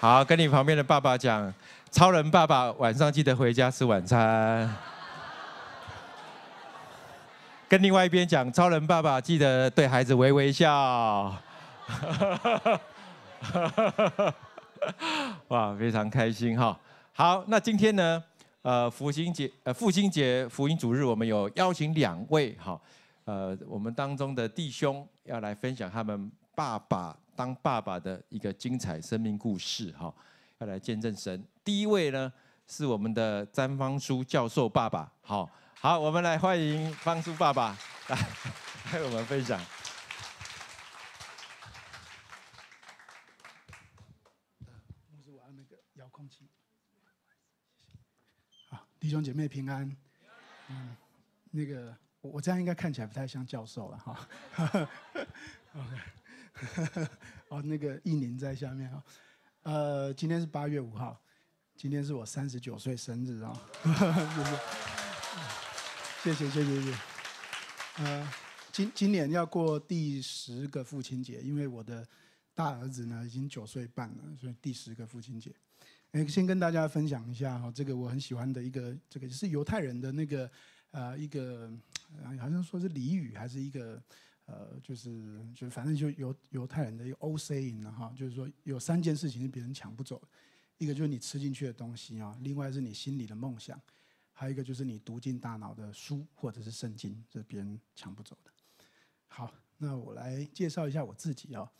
好，跟你旁边的爸爸讲，超人爸爸晚上记得回家吃晚餐。跟另外一边讲，超人爸爸记得对孩子微微笑。哇，非常开心哈。好，那今天呢，呃，福星节，呃，父亲节，福音主日，我们有邀请两位哈，呃，我们当中的弟兄要来分享他们爸爸。当爸爸的一个精彩生命故事，哈，要来见证神。第一位呢是我们的詹方叔教授爸爸，好好，我们来欢迎方叔爸爸 来跟我们分享。我是那控器，弟兄姐妹平安。嗯，那个我我这样应该看起来不太像教授了哈。OK。哦，那个一宁在下面啊。呃，今天是八月五号，今天是我三十九岁生日啊。谢谢谢谢谢谢。呃，今今年要过第十个父亲节，因为我的大儿子呢已经九岁半了，所以第十个父亲节。哎，先跟大家分享一下哈，这个我很喜欢的一个，这个是犹太人的那个呃一个，好像说是俚语还是一个。呃，就是就反正就犹犹太人的一个 old saying 了哈，就是说有三件事情是别人抢不走，一个就是你吃进去的东西啊，另外是你心里的梦想，还有一个就是你读进大脑的书或者是圣经，这是别人抢不走的。好，那我来介绍一下我自己啊，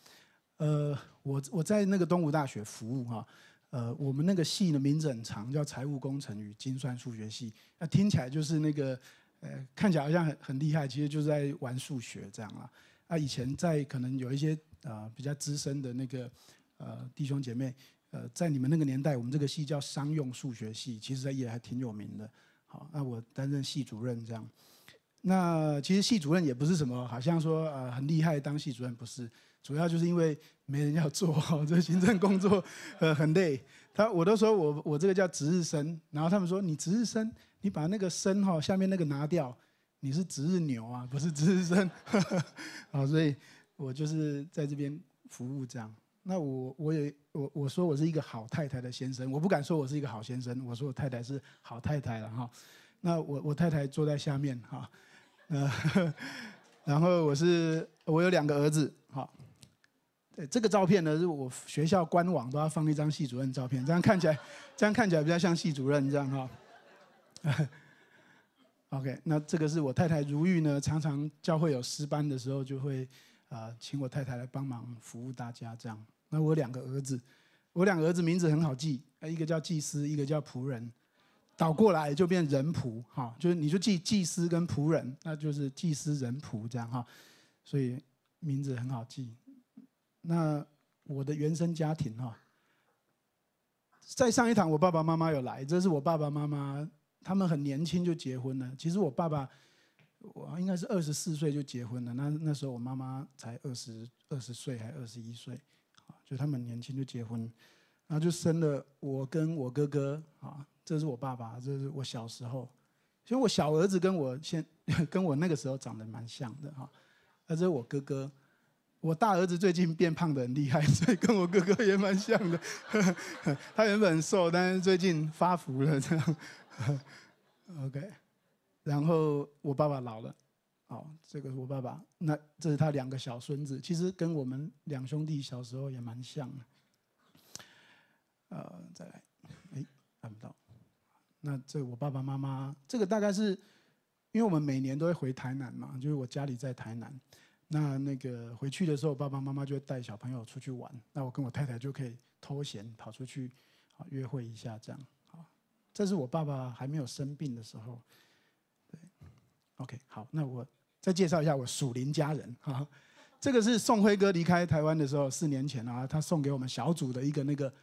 呃，我我在那个东吴大学服务哈，呃，我们那个系的名字很长，叫财务工程与精算数学系，那听起来就是那个。呃，看起来好像很很厉害，其实就是在玩数学这样啦。啊，以前在可能有一些呃比较资深的那个呃弟兄姐妹，呃，在你们那个年代，我们这个系叫商用数学系，其实在也还挺有名的。好，那我担任系主任这样。那其实系主任也不是什么，好像说呃很厉害当系主任不是，主要就是因为没人要做，这行政工作呃 很累。他我都说我我这个叫值日生，然后他们说你值日生，你把那个生哈下面那个拿掉，你是值日牛啊，不是值日生，好，所以，我就是在这边服务这样。那我我也我我说我是一个好太太的先生，我不敢说我是一个好先生，我说我太太是好太太了哈。那我我太太坐在下面哈，呃，然后我是我有两个儿子哈。对，这个照片呢是我学校官网都要放一张系主任照片，这样看起来，这样看起来比较像系主任这样哈。OK，那这个是我太太如玉呢，常常教会有师班的时候，就会啊请我太太来帮忙服务大家这样。那我两个儿子，我两个儿子名字很好记，一个叫祭司，一个叫仆人，倒过来就变人仆哈，就是你就记祭司跟仆人，那就是祭司人仆这样哈，所以名字很好记。那我的原生家庭哈，在上一堂我爸爸妈妈有来，这是我爸爸妈妈，他们很年轻就结婚了。其实我爸爸，我应该是二十四岁就结婚了。那那时候我妈妈才二十二十岁，还二十一岁，就他们年轻就结婚，然后就生了我跟我哥哥啊。这是我爸爸，这是我小时候，所以我小儿子跟我现 跟我那个时候长得蛮像的哈，这是我哥哥。我大儿子最近变胖的很厉害，所以跟我哥哥也蛮像的。他原本很瘦，但是最近发福了这样。OK，然后我爸爸老了，好，这个是我爸爸。那这是他两个小孙子，其实跟我们两兄弟小时候也蛮像的。呃，再来，哎，看不到。那这我爸爸妈妈，这个大概是，因为我们每年都会回台南嘛，就是我家里在台南。那那个回去的时候，爸爸妈妈就带小朋友出去玩。那我跟我太太就可以偷闲跑出去啊，约会一下这样啊。这是我爸爸还没有生病的时候。对，OK，好，那我再介绍一下我属林家人啊。这个是宋辉哥离开台湾的时候四年前啊，他送给我们小组的一个那个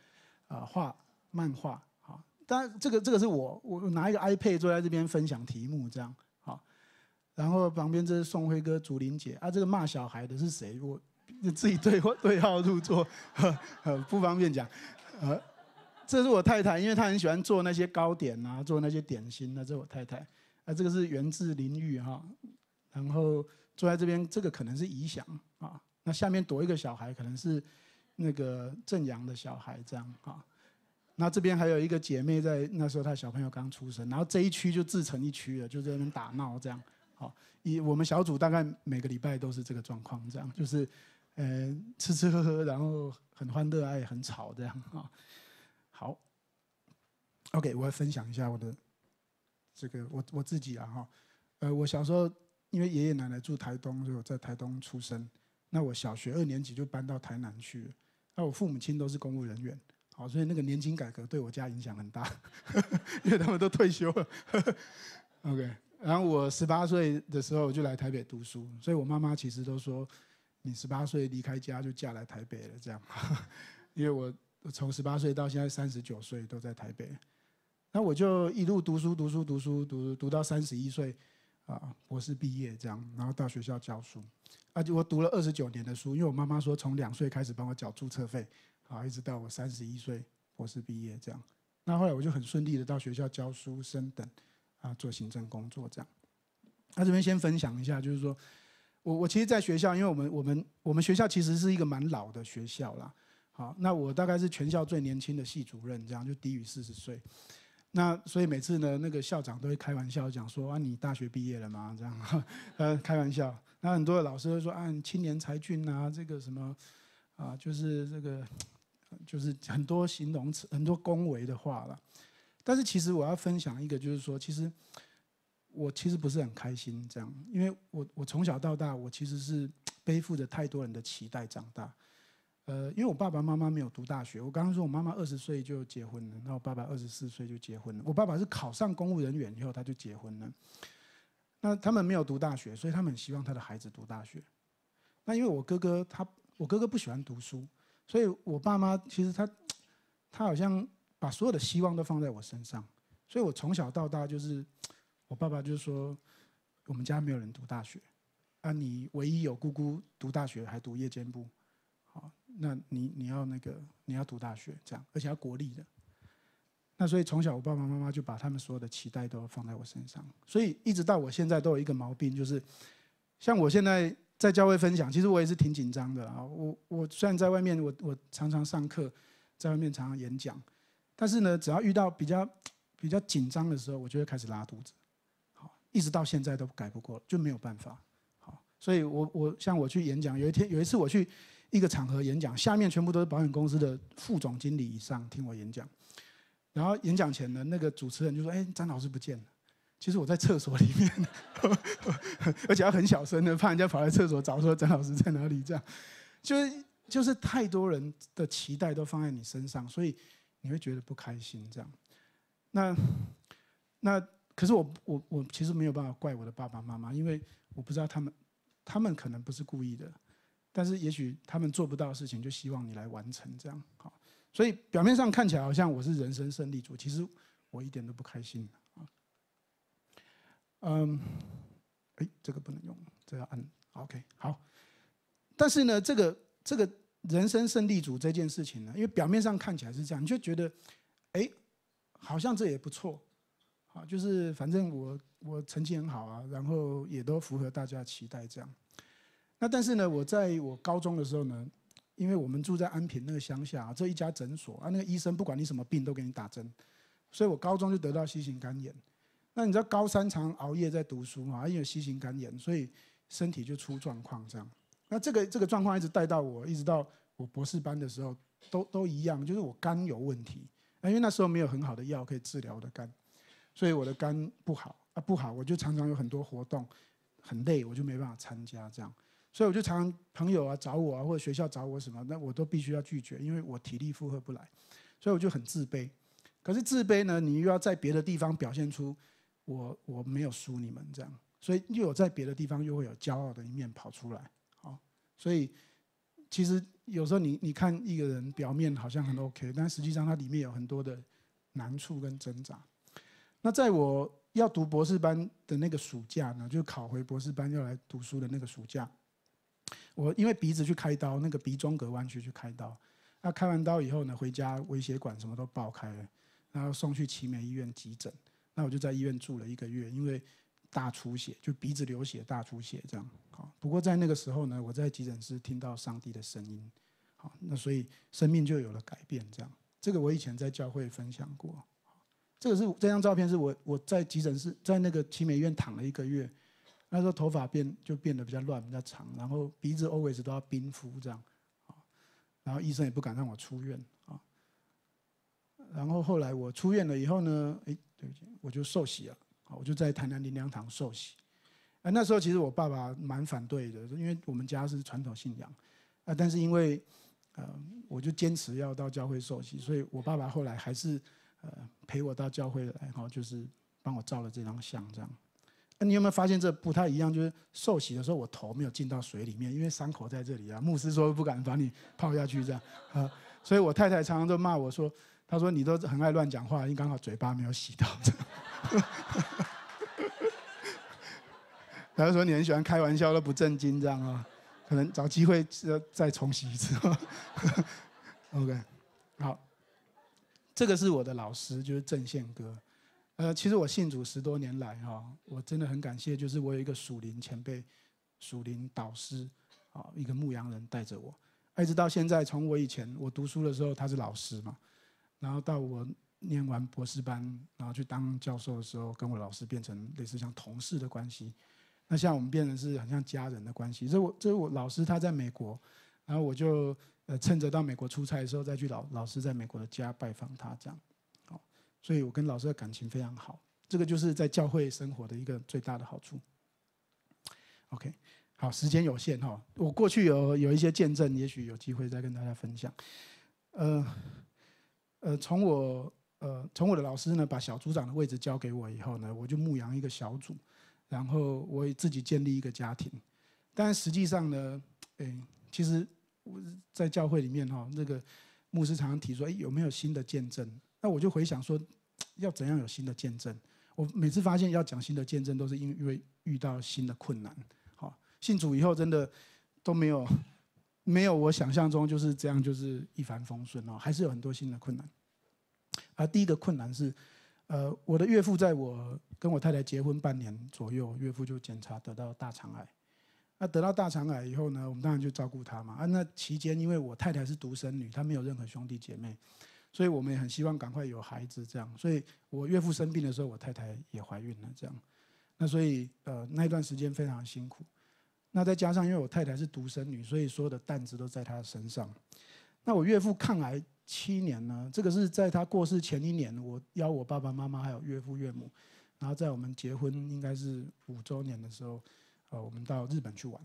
啊画漫画啊。当然，这个这个是我我拿一个 iPad 坐在这边分享题目这样。然后旁边这是宋辉哥、竹林姐，啊，这个骂小孩的是谁？我自己对对号入座，呵，不方便讲。呃，这是我太太，因为她很喜欢做那些糕点啊，做那些点心。那这我太太，啊，这个是源自林玉哈。然后坐在这边，这个可能是怡祥啊。那下面躲一个小孩，可能是那个正阳的小孩这样啊。那这边还有一个姐妹在，那时候她小朋友刚出生。然后这一区就自成一区了，就在那边打闹这样。好，以我们小组大概每个礼拜都是这个状况，这样就是，呃，吃吃喝喝，然后很欢乐啊，也很吵这样啊。好，OK，我要分享一下我的这个我我自己啊哈。呃，我小时候因为爷爷奶奶住台东，所以我在台东出生。那我小学二年级就搬到台南去。那我父母亲都是公务人员，好，所以那个年金改革对我家影响很大，因为他们都退休了。OK。然后我十八岁的时候就来台北读书，所以我妈妈其实都说，你十八岁离开家就嫁来台北了这样，因为我从十八岁到现在三十九岁都在台北，那我就一路读书读书读书读读到三十一岁啊博士毕业这样，然后到学校教书，而且我读了二十九年的书，因为我妈妈说从两岁开始帮我缴注册费啊，一直到我三十一岁博士毕业这样，那后来我就很顺利的到学校教书升等。啊，做行政工作这样。那这边先分享一下，就是说，我我其实在学校，因为我们我们我们学校其实是一个蛮老的学校啦。好，那我大概是全校最年轻的系主任，这样就低于四十岁。那所以每次呢，那个校长都会开玩笑讲说：“啊，你大学毕业了吗？”这样，呃，开玩笑。那很多的老师都说：“啊，青年才俊啊，这个什么啊，就是这个，就是很多形容词，很多恭维的话了。”但是其实我要分享一个，就是说，其实我其实不是很开心这样，因为我我从小到大，我其实是背负着太多人的期待长大。呃，因为我爸爸妈妈没有读大学，我刚刚说我妈妈二十岁就结婚了，那我爸爸二十四岁就结婚了。我爸爸是考上公务人员以后他就结婚了。那他们没有读大学，所以他们很希望他的孩子读大学。那因为我哥哥他，我哥哥不喜欢读书，所以我爸妈其实他他好像。把所有的希望都放在我身上，所以我从小到大就是我爸爸就是说，我们家没有人读大学啊，你唯一有姑姑读大学还读夜间部，好，那你你要那个你要读大学这样，而且要国立的。那所以从小我爸爸妈妈就把他们所有的期待都放在我身上，所以一直到我现在都有一个毛病，就是像我现在在教会分享，其实我也是挺紧张的啊。我我虽然在外面，我我常常上课，在外面常常演讲。但是呢，只要遇到比较比较紧张的时候，我就会开始拉肚子，好，一直到现在都改不过，就没有办法。好，所以我我像我去演讲，有一天有一次我去一个场合演讲，下面全部都是保险公司的副总经理以上听我演讲，然后演讲前呢，那个主持人就说：“哎，张老师不见了。”其实我在厕所里面，而且要很小声的，怕人家跑来厕所找说张老师在哪里。这样，就是就是太多人的期待都放在你身上，所以。你会觉得不开心，这样，那，那可是我我我其实没有办法怪我的爸爸妈妈，因为我不知道他们，他们可能不是故意的，但是也许他们做不到的事情，就希望你来完成这样。好，所以表面上看起来好像我是人生胜利组，其实我一点都不开心啊。嗯，哎，这个不能用，这要按 OK 好。但是呢，这个这个。人生胜利组这件事情呢，因为表面上看起来是这样，你就觉得，哎，好像这也不错，啊，就是反正我我成绩很好啊，然后也都符合大家期待这样。那但是呢，我在我高中的时候呢，因为我们住在安平那个乡下，这一家诊所啊，那个医生不管你什么病都给你打针，所以我高中就得到西型肝炎。那你知道高三常熬夜在读书嘛？因为西型肝炎，所以身体就出状况这样。那这个这个状况一直带到我，一直到我博士班的时候，都都一样，就是我肝有问题。因为那时候没有很好的药可以治疗我的肝，所以我的肝不好啊，不好，我就常常有很多活动，很累，我就没办法参加这样。所以我就常常朋友啊找我啊，或者学校找我什么，那我都必须要拒绝，因为我体力负荷不来。所以我就很自卑。可是自卑呢，你又要在别的地方表现出我我没有输你们这样，所以又有在别的地方又会有骄傲的一面跑出来。所以，其实有时候你你看一个人表面好像很 OK，但实际上他里面有很多的难处跟挣扎。那在我要读博士班的那个暑假呢，就考回博士班要来读书的那个暑假，我因为鼻子去开刀，那个鼻中隔弯曲去开刀，那开完刀以后呢，回家微血管什么都爆开了，然后送去奇美医院急诊，那我就在医院住了一个月，因为大出血，就鼻子流血大出血这样。不过在那个时候呢，我在急诊室听到上帝的声音，好，那所以生命就有了改变。这样，这个我以前在教会分享过。这个是这张照片，是我我在急诊室，在那个奇美医院躺了一个月，那时候头发变就变得比较乱、比较长，然后鼻子 always 都要冰敷这样，啊，然后医生也不敢让我出院啊。然后后来我出院了以后呢，哎，对不起，我就受洗了，好，我就在台南林良堂受洗。那时候其实我爸爸蛮反对的，因为我们家是传统信仰，啊，但是因为，呃，我就坚持要到教会受洗，所以我爸爸后来还是，呃，陪我到教会来，然后就是帮我照了这张相，这样。啊，你有没有发现这不太一样？就是受洗的时候，我头没有浸到水里面，因为伤口在这里啊。牧师说不敢把你泡下去这样啊，所以我太太常常都骂我说，她说你都很爱乱讲话，因刚好嘴巴没有洗到。他说：“你很喜欢开玩笑，都不正经这样啊？可能找机会再重洗一次。” OK，好，这个是我的老师，就是郑宪哥。呃，其实我信主十多年来哈，我真的很感谢，就是我有一个属灵前辈、属灵导师，啊，一个牧羊人带着我，一直到现在。从我以前我读书的时候他是老师嘛，然后到我念完博士班，然后去当教授的时候，跟我老师变成类似像同事的关系。那像我们变成是很像家人的关系。这我这我老师他在美国，然后我就呃趁着到美国出差的时候再去老老师在美国的家拜访他，这样，好，所以我跟老师的感情非常好。这个就是在教会生活的一个最大的好处。OK，好，时间有限哈，我过去有有一些见证，也许有机会再跟大家分享。呃，呃，从我呃从我的老师呢把小组长的位置交给我以后呢，我就牧养一个小组。然后我也自己建立一个家庭，但实际上呢，哎，其实，我在教会里面哈，那个牧师常常提出，哎，有没有新的见证？那我就回想说，要怎样有新的见证？我每次发现要讲新的见证，都是因为遇到新的困难。好，信主以后真的都没有没有我想象中就是这样，就是一帆风顺哦，还是有很多新的困难。而第一个困难是。呃，我的岳父在我跟我太太结婚半年左右，岳父就检查得到大肠癌。那得到大肠癌以后呢，我们当然就照顾他嘛。啊，那期间因为我太太是独生女，她没有任何兄弟姐妹，所以我们也很希望赶快有孩子这样。所以我岳父生病的时候，我太太也怀孕了这样。那所以呃，那一段时间非常辛苦。那再加上因为我太太是独生女，所以所有的担子都在她身上。那我岳父抗癌七年呢，这个是在他过世前一年，我邀我爸爸妈妈还有岳父岳母，然后在我们结婚应该是五周年的时候，呃，我们到日本去玩，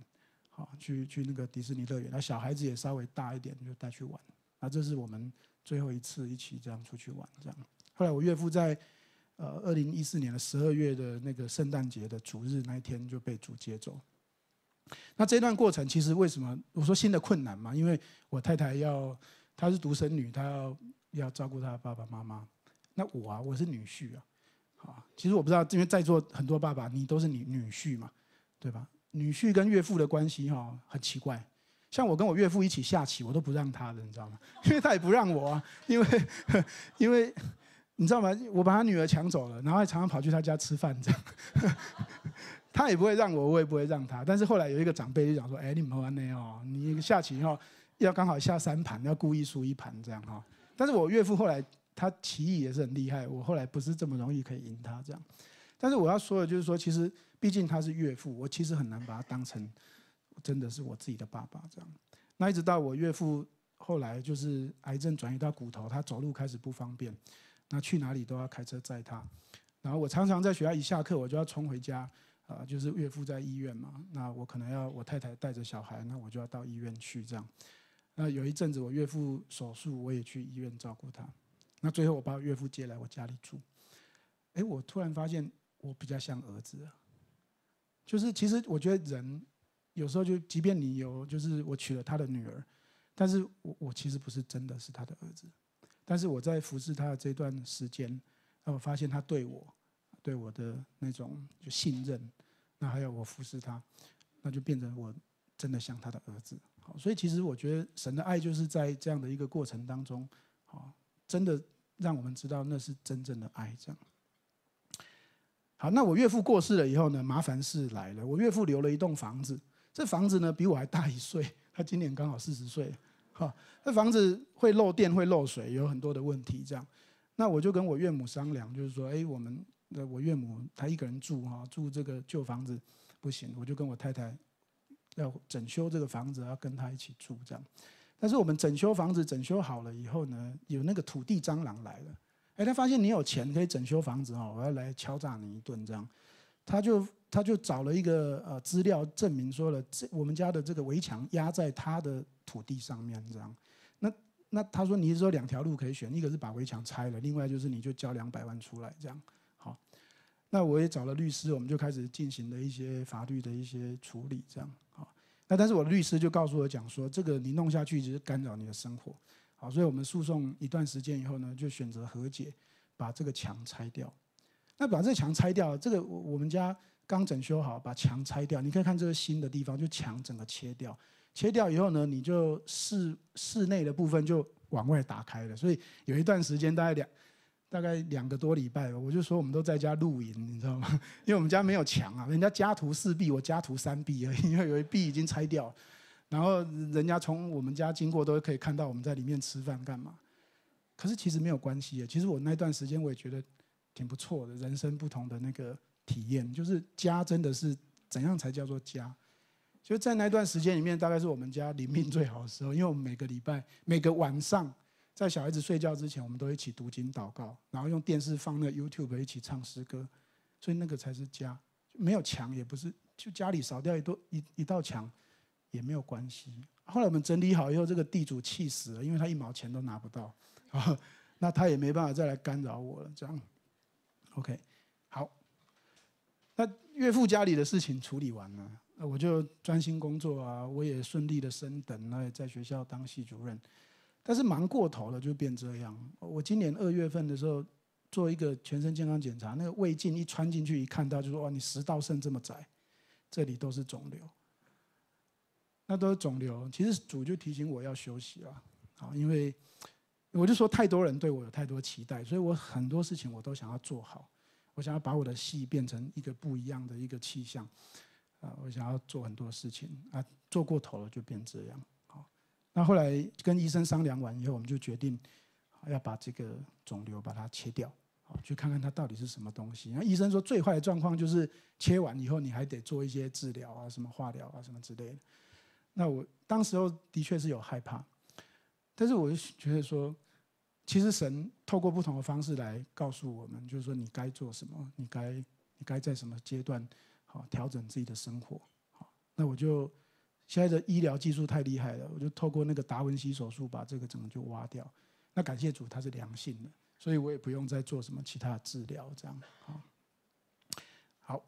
好，去去那个迪士尼乐园，那小孩子也稍微大一点就带去玩，那这是我们最后一次一起这样出去玩这样。后来我岳父在呃二零一四年的十二月的那个圣诞节的主日那一天就被主接走。那这段过程其实为什么我说新的困难嘛？因为我太太要，她是独生女，她要要照顾她爸爸妈妈。那我啊，我是女婿啊，好，其实我不知道，因为在座很多爸爸，你都是女女婿嘛，对吧？女婿跟岳父的关系哈很奇怪，像我跟我岳父一起下棋，我都不让他的，你知道吗？因为他也不让我啊，因为 因为你知道吗？我把他女儿抢走了，然后还常常跑去他家吃饭这样。他也不会让我，我也不会让他。但是后来有一个长辈就讲说：“哎，你们玩那哦，你下棋哦，要刚好下三盘，要故意输一盘这样哈。”但是我岳父后来他棋艺也是很厉害，我后来不是这么容易可以赢他这样。但是我要说的，就是说，其实毕竟他是岳父，我其实很难把他当成真的是我自己的爸爸这样。那一直到我岳父后来就是癌症转移到骨头，他走路开始不方便，那去哪里都要开车载他。然后我常常在学校一下课，我就要冲回家。啊，就是岳父在医院嘛，那我可能要我太太带着小孩，那我就要到医院去这样。那有一阵子我岳父手术，我也去医院照顾他。那最后我把岳父接来我家里住。哎，我突然发现我比较像儿子。就是其实我觉得人有时候就，即便你有，就是我娶了他的女儿，但是我我其实不是真的是他的儿子。但是我在服侍他的这段时间，那我发现他对我对我的那种就信任。那还有我服侍他，那就变成我真的像他的儿子。好，所以其实我觉得神的爱就是在这样的一个过程当中，好，真的让我们知道那是真正的爱。这样，好，那我岳父过世了以后呢，麻烦事来了。我岳父留了一栋房子，这房子呢比我还大一岁，他今年刚好四十岁。哈，那房子会漏电，会漏水，有很多的问题。这样，那我就跟我岳母商量，就是说，哎，我们。我岳母她一个人住哈，住这个旧房子不行，我就跟我太太要整修这个房子，要跟她一起住这样。但是我们整修房子整修好了以后呢，有那个土地蟑螂来了，哎，他发现你有钱可以整修房子哈，我要来敲诈你一顿这样。他就他就找了一个呃资料证明说了，这我们家的这个围墙压在他的土地上面这样。那那他说你是说两条路可以选，一个是把围墙拆了，另外就是你就交两百万出来这样。那我也找了律师，我们就开始进行了一些法律的一些处理，这样啊。那但是我的律师就告诉我讲说，这个你弄下去只是干扰你的生活，好，所以我们诉讼一段时间以后呢，就选择和解，把这个墙拆掉。那把这墙拆掉，这个我我们家刚整修好，把墙拆掉，你可以看这个新的地方，就墙整个切掉，切掉以后呢，你就室室内的部分就往外打开了。所以有一段时间大概两。大概两个多礼拜吧，我就说我们都在家露营，你知道吗？因为我们家没有墙啊，人家家徒四壁，我家徒三壁啊，因为有一壁已经拆掉。然后人家从我们家经过都可以看到我们在里面吃饭干嘛。可是其实没有关系啊，其实我那段时间我也觉得挺不错的，人生不同的那个体验，就是家真的是怎样才叫做家。就在那段时间里面，大概是我们家里面最好的时候，因为我们每个礼拜每个晚上。在小孩子睡觉之前，我们都一起读经祷告，然后用电视放那 YouTube 一起唱诗歌，所以那个才是家，没有墙也不是，就家里少掉一多一一道墙也没有关系。后来我们整理好以后，这个地主气死了，因为他一毛钱都拿不到，啊，那他也没办法再来干扰我了。这样，OK，好，那岳父家里的事情处理完了，我就专心工作啊，我也顺利的升等，那也在学校当系主任。但是忙过头了就变这样。我今年二月份的时候做一个全身健康检查，那个胃镜一穿进去一看到就说：“哦，你食道剩这么窄，这里都是肿瘤。”那都是肿瘤。其实主就提醒我要休息啊，好，因为我就说太多人对我有太多期待，所以我很多事情我都想要做好。我想要把我的戏变成一个不一样的一个气象啊，我想要做很多事情啊，做过头了就变这样。那后来跟医生商量完以后，我们就决定要把这个肿瘤把它切掉，好去看看它到底是什么东西。那医生说最坏的状况就是切完以后你还得做一些治疗啊，什么化疗啊什么之类的。那我当时候的确是有害怕，但是我就觉得说，其实神透过不同的方式来告诉我们，就是说你该做什么，你该你该在什么阶段好调整自己的生活。好，那我就。现在的医疗技术太厉害了，我就透过那个达文西手术把这个整个就挖掉。那感谢主，它是良性的，所以我也不用再做什么其他治疗这样啊。好，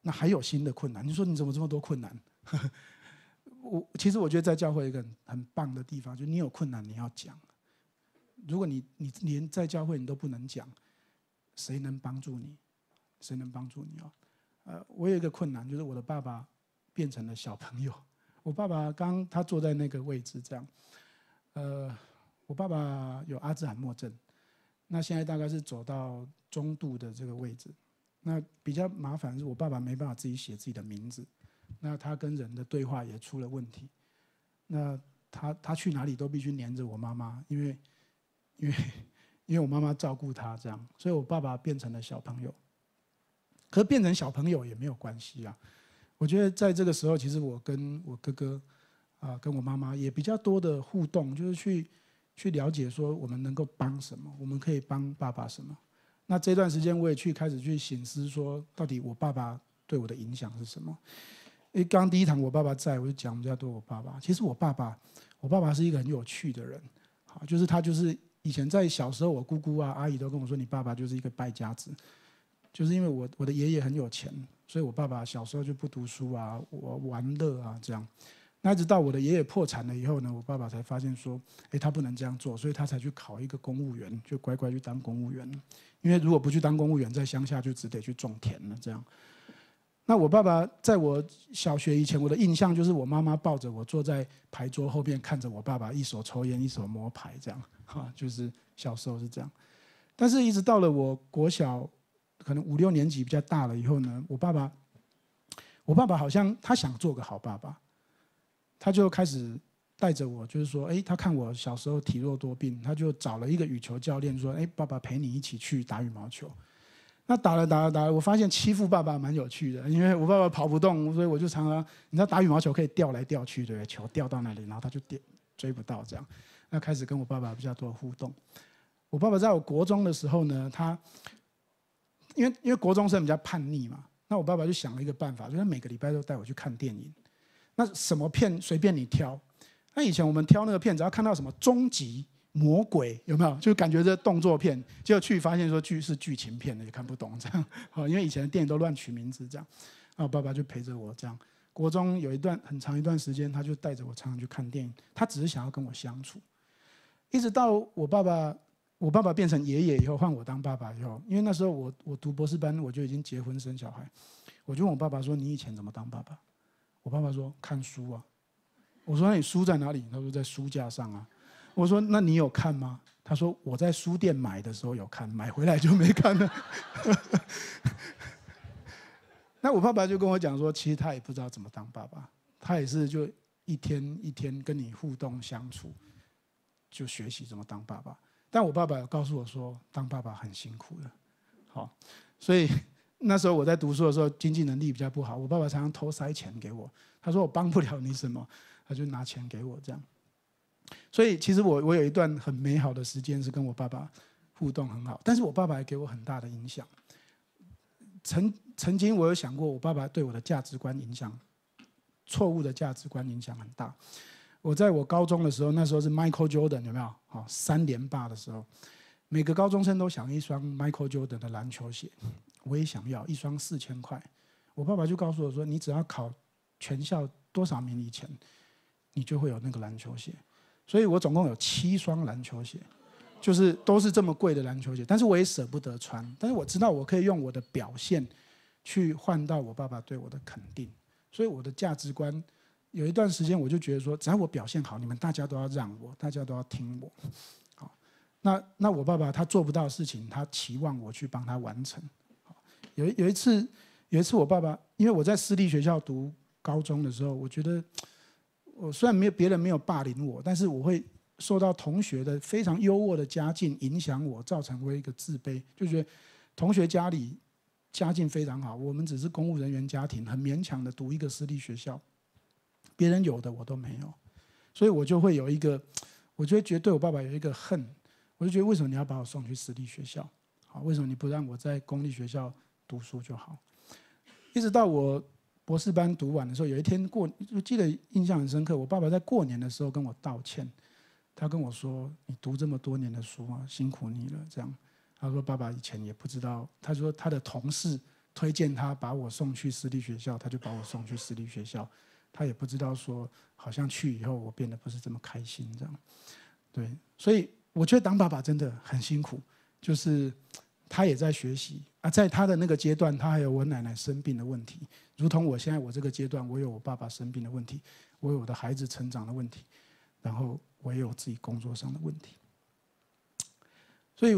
那还有新的困难，你说你怎么这么多困难？我其实我觉得在教会一个很很棒的地方，就是你有困难你要讲。如果你你连在教会你都不能讲，谁能帮助你？谁能帮助你哦？呃，我有一个困难，就是我的爸爸变成了小朋友。我爸爸刚他坐在那个位置这样，呃，我爸爸有阿兹海默症，那现在大概是走到中度的这个位置，那比较麻烦是我爸爸没办法自己写自己的名字，那他跟人的对话也出了问题，那他他去哪里都必须黏着我妈妈，因为因为因为我妈妈照顾他这样，所以我爸爸变成了小朋友，可变成小朋友也没有关系啊。我觉得在这个时候，其实我跟我哥哥，啊，跟我妈妈也比较多的互动，就是去去了解说我们能够帮什么，我们可以帮爸爸什么。那这段时间我也去开始去醒思说，到底我爸爸对我的影响是什么？因为刚第一堂我爸爸在我就讲比较多我爸爸。其实我爸爸，我爸爸是一个很有趣的人，好，就是他就是以前在小时候，我姑姑啊阿姨都跟我说，你爸爸就是一个败家子，就是因为我我的爷爷很有钱。所以我爸爸小时候就不读书啊，我玩乐啊这样。那一直到我的爷爷破产了以后呢，我爸爸才发现说，哎，他不能这样做，所以他才去考一个公务员，就乖乖去当公务员。因为如果不去当公务员，在乡下就只得去种田了这样。那我爸爸在我小学以前，我的印象就是我妈妈抱着我坐在牌桌后面，看着我爸爸一手抽烟一手摸牌这样，哈，就是小时候是这样。但是一直到了我国小。可能五六年级比较大了以后呢，我爸爸，我爸爸好像他想做个好爸爸，他就开始带着我，就是说，哎，他看我小时候体弱多病，他就找了一个羽球教练，说，哎，爸爸陪你一起去打羽毛球。那打了打了打了，我发现欺负爸爸蛮有趣的，因为我爸爸跑不动，所以我就常常，你知道打羽毛球可以掉来掉去，对不对？球掉到那里，然后他就掉追不到，这样，那开始跟我爸爸比较多互动。我爸爸在我国中的时候呢，他。因为因为国中生比较叛逆嘛，那我爸爸就想了一个办法，就是每个礼拜都带我去看电影。那什么片随便你挑。那以前我们挑那个片，只要看到什么《终极魔鬼》，有没有？就感觉这动作片，结果去发现说剧是剧情片的，也看不懂这样。啊，因为以前的电影都乱取名字这样。啊，爸爸就陪着我这样。国中有一段很长一段时间，他就带着我常常去看电影。他只是想要跟我相处。一直到我爸爸。我爸爸变成爷爷以后，换我当爸爸以后，因为那时候我我读博士班，我就已经结婚生小孩，我就问我爸爸说：“你以前怎么当爸爸？”我爸爸说：“看书啊。”我说：“那你书在哪里？”他说：“在书架上啊。”我说：“那你有看吗？”他说：“我在书店买的时候有看，买回来就没看了。”那我爸爸就跟我讲说：“其实他也不知道怎么当爸爸，他也是就一天一天跟你互动相处，就学习怎么当爸爸。”但我爸爸告诉我说，当爸爸很辛苦的，好，所以那时候我在读书的时候，经济能力比较不好，我爸爸常常偷塞钱给我。他说我帮不了你什么，他就拿钱给我这样。所以其实我我有一段很美好的时间是跟我爸爸互动很好，但是我爸爸也给我很大的影响。曾曾经我有想过，我爸爸对我的价值观影响，错误的价值观影响很大。我在我高中的时候，那时候是 Michael Jordan 有没有？好，三连霸的时候，每个高中生都想一双 Michael Jordan 的篮球鞋，我也想要一双四千块。我爸爸就告诉我说：“你只要考全校多少名以前，你就会有那个篮球鞋。”所以，我总共有七双篮球鞋，就是都是这么贵的篮球鞋，但是我也舍不得穿。但是我知道，我可以用我的表现去换到我爸爸对我的肯定，所以我的价值观。有一段时间，我就觉得说，只要我表现好，你们大家都要让我，大家都要听我。好，那那我爸爸他做不到的事情，他期望我去帮他完成。好，有有一次，有一次我爸爸，因为我在私立学校读高中的时候，我觉得我虽然没有别人没有霸凌我，但是我会受到同学的非常优渥的家境影响，我造成我一个自卑，就觉得同学家里家境非常好，我们只是公务人员家庭，很勉强的读一个私立学校。别人有的我都没有，所以我就会有一个，我就会觉得对我爸爸有一个恨，我就觉得为什么你要把我送去私立学校？好，为什么你不让我在公立学校读书就好？一直到我博士班读完的时候，有一天过，我记得印象很深刻。我爸爸在过年的时候跟我道歉，他跟我说：“你读这么多年的书啊，辛苦你了。”这样，他说：“爸爸以前也不知道。”他说：“他的同事推荐他把我送去私立学校，他就把我送去私立学校。”他也不知道说，好像去以后我变得不是这么开心这样，对，所以我觉得当爸爸真的很辛苦，就是他也在学习啊，在他的那个阶段，他还有我奶奶生病的问题，如同我现在我这个阶段，我有我爸爸生病的问题，我有我的孩子成长的问题，然后我也有自己工作上的问题，所以。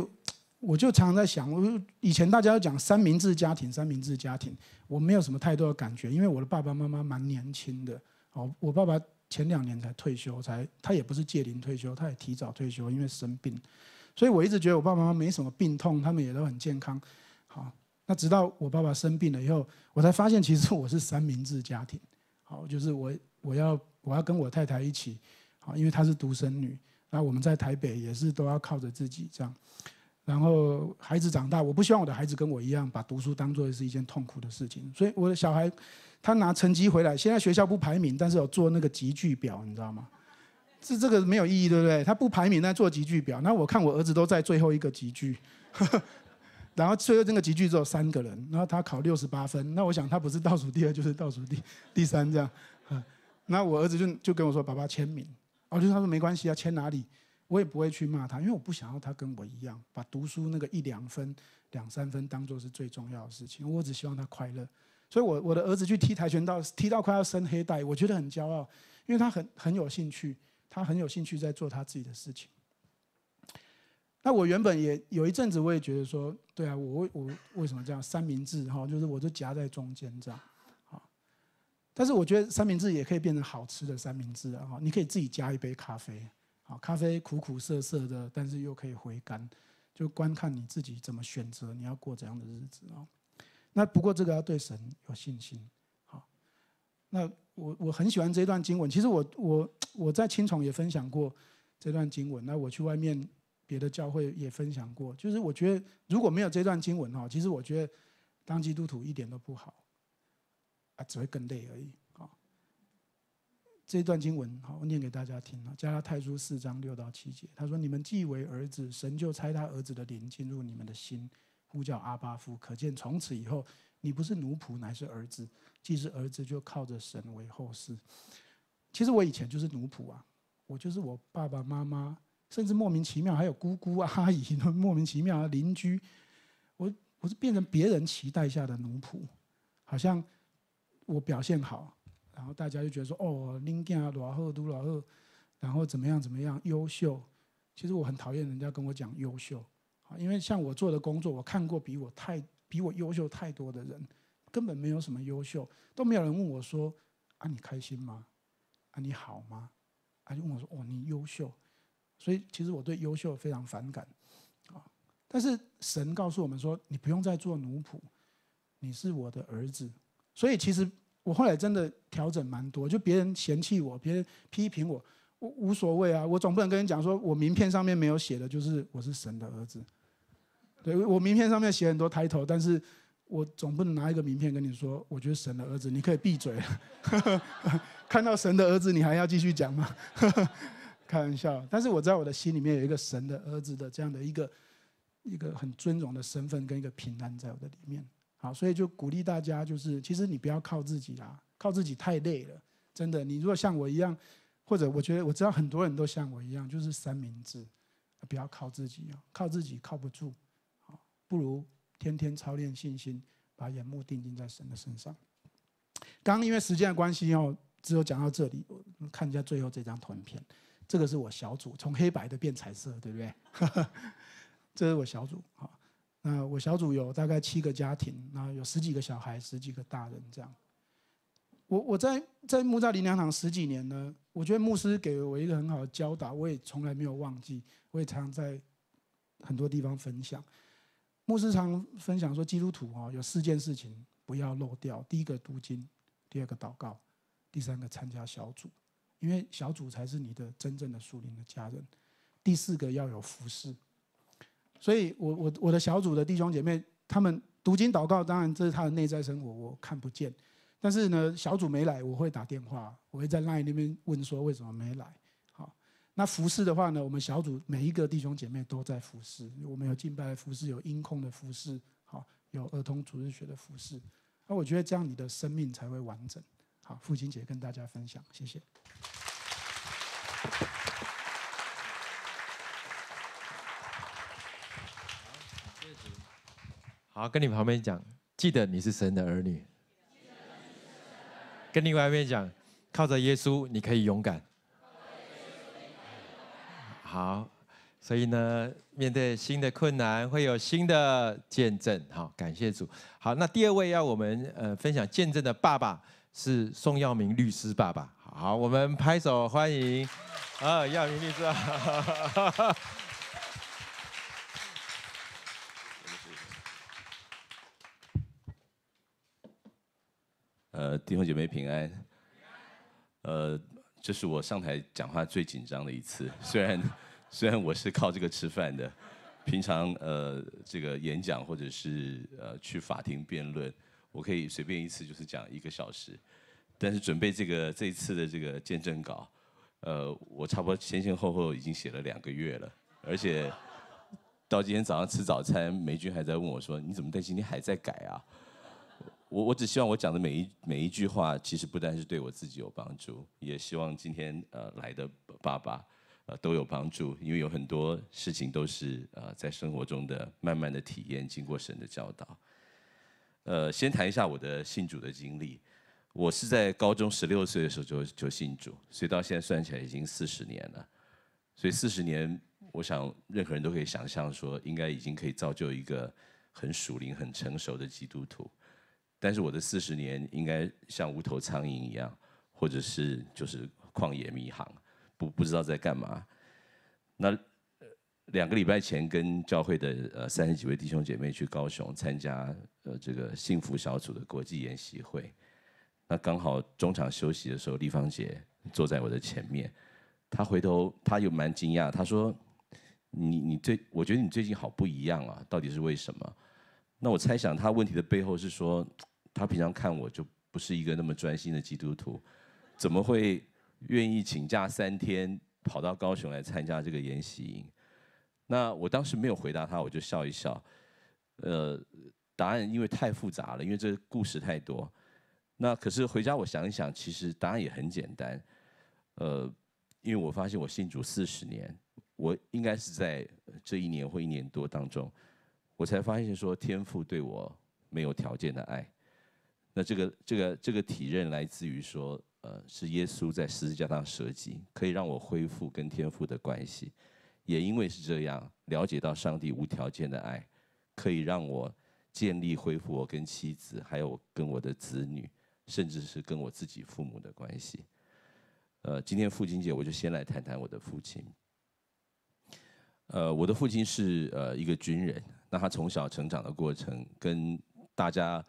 我就常常在想，我以前大家要讲三明治家庭，三明治家庭，我没有什么太多的感觉，因为我的爸爸妈妈蛮年轻的，哦，我爸爸前两年才退休，才他也不是届龄退休，他也提早退休，因为生病，所以我一直觉得我爸爸妈妈没什么病痛，他们也都很健康，好，那直到我爸爸生病了以后，我才发现其实我是三明治家庭，好，就是我我要我要跟我太太一起，好，因为她是独生女，那我们在台北也是都要靠着自己这样。然后孩子长大，我不希望我的孩子跟我一样把读书当做是一件痛苦的事情。所以我的小孩，他拿成绩回来。现在学校不排名，但是有做那个集聚表，你知道吗？是这个没有意义，对不对？他不排名，那做集聚表。那我看我儿子都在最后一个集聚，然后最后这个集聚只有三个人，然后他考六十八分。那我想他不是倒数第二，就是倒数第第三这样。啊，那我儿子就就跟我说：“爸爸签名。”我就是他说没关系，要签哪里？”我也不会去骂他，因为我不想要他跟我一样，把读书那个一两分、两三分当做是最重要的事情。我只希望他快乐。所以，我我的儿子去踢跆拳道，踢到快要升黑带，我觉得很骄傲，因为他很很有兴趣，他很有兴趣在做他自己的事情。那我原本也有一阵子，我也觉得说，对啊，我我为什么这样三明治哈？就是我就夹在中间这样，好。但是我觉得三明治也可以变成好吃的三明治啊，你可以自己加一杯咖啡。好，咖啡苦苦涩涩的，但是又可以回甘，就观看你自己怎么选择，你要过怎样的日子哦。那不过这个要对神有信心。好，那我我很喜欢这段经文，其实我我我在青宠也分享过这段经文，那我去外面别的教会也分享过，就是我觉得如果没有这段经文哈，其实我觉得当基督徒一点都不好，啊，只会更累而已。这段经文好，我念给大家听啊，加拉太书四章六到七节，他说：“你们既为儿子，神就差他儿子的灵进入你们的心，呼叫阿巴夫。可见从此以后，你不是奴仆，乃是儿子；既是儿子，就靠着神为后世。其实我以前就是奴仆啊，我就是我爸爸妈妈，甚至莫名其妙，还有姑姑阿姨，莫名其妙邻居，我我是变成别人期待下的奴仆，好像我表现好。然后大家就觉得说，哦，林健啊，老二都老二，然后怎么样怎么样优秀？其实我很讨厌人家跟我讲优秀，啊，因为像我做的工作，我看过比我太比我优秀太多的人，根本没有什么优秀，都没有人问我说，啊，你开心吗？啊，你好吗？啊，就问我说，哦，你优秀？所以其实我对优秀非常反感，啊，但是神告诉我们说，你不用再做奴仆，你是我的儿子，所以其实。我后来真的调整蛮多，就别人嫌弃我，别人批评我，我无所谓啊。我总不能跟你讲说，我名片上面没有写的，就是我是神的儿子。对我名片上面写很多抬头，但是我总不能拿一个名片跟你说，我是神的儿子。你可以闭嘴了，看到神的儿子，你还要继续讲吗？开玩笑。但是我在我的心里面有一个神的儿子的这样的一个一个很尊荣的身份跟一个平安在我的里面。好，所以就鼓励大家，就是其实你不要靠自己啦，靠自己太累了，真的。你如果像我一样，或者我觉得我知道很多人都像我一样，就是三明治，不要靠自己哦，靠自己靠不住，好，不如天天操练信心，把眼目定睛在神的身上。刚刚因为时间的关系，要只有讲到这里。我看一下最后这张图片，这个是我小组从黑白的变彩色，对不对？这是我小组那我小组有大概七个家庭，然后有十几个小孩，十几个大人这样。我我在在穆扎林两堂十几年呢，我觉得牧师给我一个很好的教导，我也从来没有忘记，我也常在很多地方分享。牧师常分享说，基督徒啊，有四件事情不要漏掉：第一个读经，第二个祷告，第三个参加小组，因为小组才是你的真正的属灵的家人；第四个要有服侍。所以，我我我的小组的弟兄姐妹，他们读经祷告，当然这是他的内在生活，我看不见。但是呢，小组没来，我会打电话，我会在 LINE 那边问说为什么没来。好，那服饰的话呢，我们小组每一个弟兄姐妹都在服饰，我们有敬拜服饰，有音控的服饰，好，有儿童主日学的服饰。那我觉得这样你的生命才会完整。好，父亲节跟大家分享，谢谢。好，跟你旁边讲，记得你是神的儿女。跟另外一边讲，靠着耶稣你可以勇敢。好，所以呢，面对新的困难会有新的见证。好，感谢主。好，那第二位要我们呃分享见证的爸爸是宋耀明律师爸爸。好，我们拍手欢迎，啊，耀明律师。弟兄姐妹平安，呃，这是我上台讲话最紧张的一次。虽然虽然我是靠这个吃饭的，平常呃这个演讲或者是呃去法庭辩论，我可以随便一次就是讲一个小时。但是准备这个这一次的这个见证稿，呃，我差不多前前后后已经写了两个月了。而且到今天早上吃早餐，梅军还在问我，说你怎么今天还在改啊？我我只希望我讲的每一每一句话，其实不单是对我自己有帮助，也希望今天呃来的爸爸呃都有帮助，因为有很多事情都是呃在生活中的慢慢的体验，经过神的教导。呃，先谈一下我的信主的经历，我是在高中十六岁的时候就就信主，所以到现在算起来已经四十年了。所以四十年，我想任何人都可以想象说，应该已经可以造就一个很属灵、很成熟的基督徒。但是我的四十年应该像无头苍蝇一样，或者是就是旷野迷航，不不知道在干嘛。那两个礼拜前跟教会的呃三十几位弟兄姐妹去高雄参加呃这个幸福小组的国际研习会，那刚好中场休息的时候，丽芳姐坐在我的前面，她回头她又蛮惊讶，她说：“你你最我觉得你最近好不一样啊，到底是为什么？”那我猜想他问题的背后是说，他平常看我就不是一个那么专心的基督徒，怎么会愿意请假三天跑到高雄来参加这个研习营？那我当时没有回答他，我就笑一笑。呃，答案因为太复杂了，因为这故事太多。那可是回家我想一想，其实答案也很简单。呃，因为我发现我信主四十年，我应该是在这一年或一年多当中。我才发现说，天父对我没有条件的爱，那这个这个这个体认来自于说，呃，是耶稣在十字架上舍己，可以让我恢复跟天父的关系，也因为是这样，了解到上帝无条件的爱，可以让我建立恢复我跟妻子，还有跟我的子女，甚至是跟我自己父母的关系。呃，今天父亲节，我就先来谈谈我的父亲。呃，我的父亲是呃一个军人。那他从小成长的过程，跟大家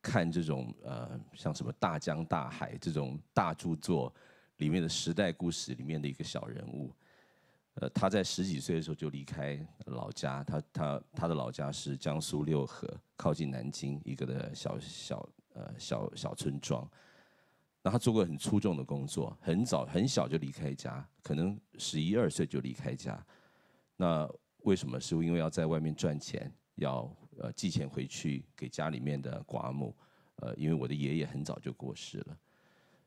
看这种呃，像什么《大江大海》这种大著作里面的时代故事里面的一个小人物，呃，他在十几岁的时候就离开老家，他他他的老家是江苏六合，靠近南京一个的小小呃小小村庄。那他做过很出众的工作，很早很小就离开家，可能十一二岁就离开家，那。为什么？是因为要在外面赚钱，要呃寄钱回去给家里面的寡母，呃，因为我的爷爷很早就过世了，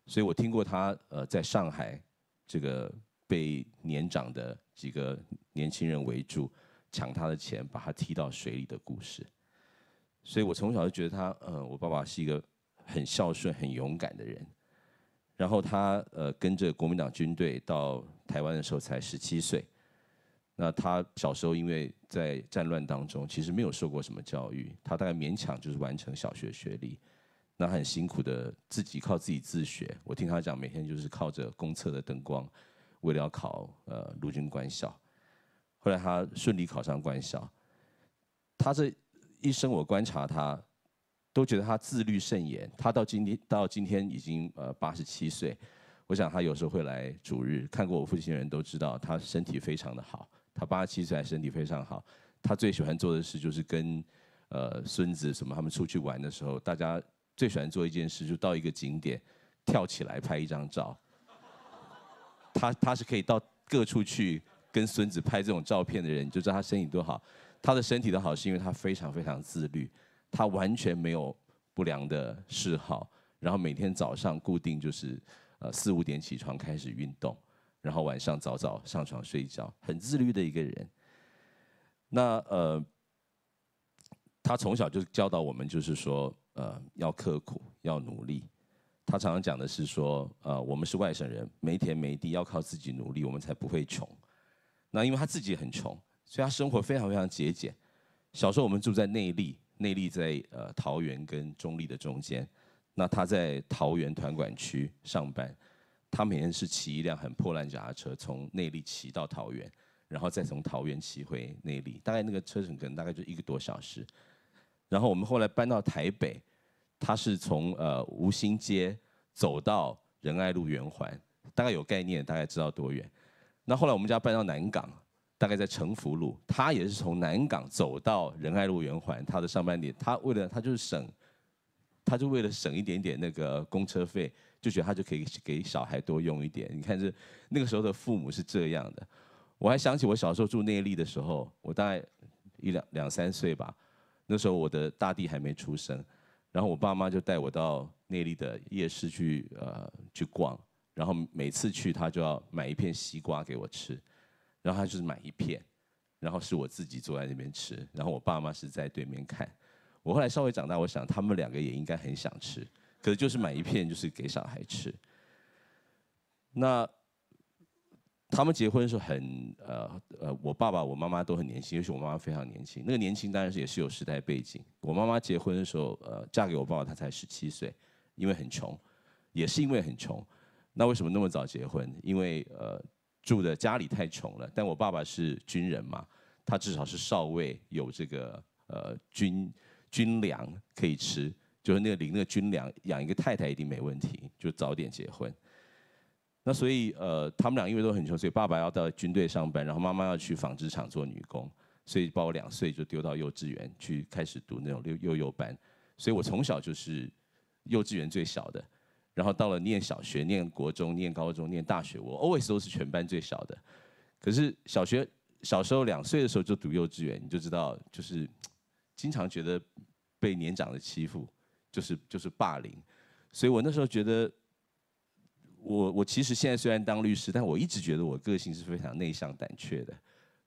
所以我听过他呃在上海这个被年长的几个年轻人围住抢他的钱，把他踢到水里的故事。所以我从小就觉得他，嗯，我爸爸是一个很孝顺、很勇敢的人。然后他呃跟着国民党军队到台湾的时候才十七岁。那他小时候因为在战乱当中，其实没有受过什么教育，他大概勉强就是完成小学学历。那很辛苦的自己靠自己自学，我听他讲，每天就是靠着公厕的灯光，为了要考呃陆军官校。后来他顺利考上官校，他这一生我观察他，都觉得他自律甚严。他到今天到今天已经呃八十七岁，我想他有时候会来主日看过我父亲的人都知道他身体非常的好。他八十七岁，身体非常好。他最喜欢做的事就是跟呃孙子什么他们出去玩的时候，大家最喜欢做一件事，就到一个景点跳起来拍一张照。他他是可以到各处去跟孙子拍这种照片的人，就知道他身体多好。他的身体的好是因为他非常非常自律，他完全没有不良的嗜好，然后每天早上固定就是呃四五点起床开始运动。然后晚上早早上床睡觉，很自律的一个人。那呃，他从小就教导我们，就是说呃要刻苦，要努力。他常常讲的是说，呃，我们是外省人，没田没地，要靠自己努力，我们才不会穷。那因为他自己很穷，所以他生活非常非常节俭。小时候我们住在内力，内力在呃桃园跟中立的中间。那他在桃园团管区上班。他每天是骑一辆很破烂脚踏车，从内力骑到桃园，然后再从桃园骑回内力，大概那个车程可能大概就一个多小时。然后我们后来搬到台北，他是从呃吴兴街走到仁爱路圆环，大概有概念，大概知道多远。那后来我们家搬到南港，大概在成福路，他也是从南港走到仁爱路圆环，他的上班点，他为了他就是省。他就为了省一点点那个公车费，就觉得他就可以给小孩多用一点。你看这那个时候的父母是这样的。我还想起我小时候住内力的时候，我大概一两两三岁吧，那时候我的大弟还没出生，然后我爸妈就带我到内力的夜市去呃去逛，然后每次去他就要买一片西瓜给我吃，然后他就是买一片，然后是我自己坐在那边吃，然后我爸妈是在对面看。我后来稍微长大，我想他们两个也应该很想吃，可是就是买一片，就是给小孩吃。那他们结婚的时候很呃呃，我爸爸我妈妈都很年轻，尤其我妈妈非常年轻。那个年轻当然是也是有时代背景。我妈妈结婚的时候，呃，嫁给我爸爸，她才十七岁，因为很穷，也是因为很穷。那为什么那么早结婚？因为呃，住的家里太穷了。但我爸爸是军人嘛，他至少是少尉，有这个呃军。军粮可以吃，就是那个领那个军粮养一个太太一定没问题，就早点结婚。那所以呃，他们俩因为都很穷，所以爸爸要到军队上班，然后妈妈要去纺织厂做女工，所以把我两岁就丢到幼稚园去开始读那种幼幼班，所以我从小就是幼稚园最小的。然后到了念小学、念国中、念高中、念大学，我 always 都是全班最小的。可是小学小时候两岁的时候就读幼稚园，你就知道就是。经常觉得被年长的欺负，就是就是霸凌，所以我那时候觉得，我我其实现在虽然当律师，但我一直觉得我个性是非常内向胆怯的，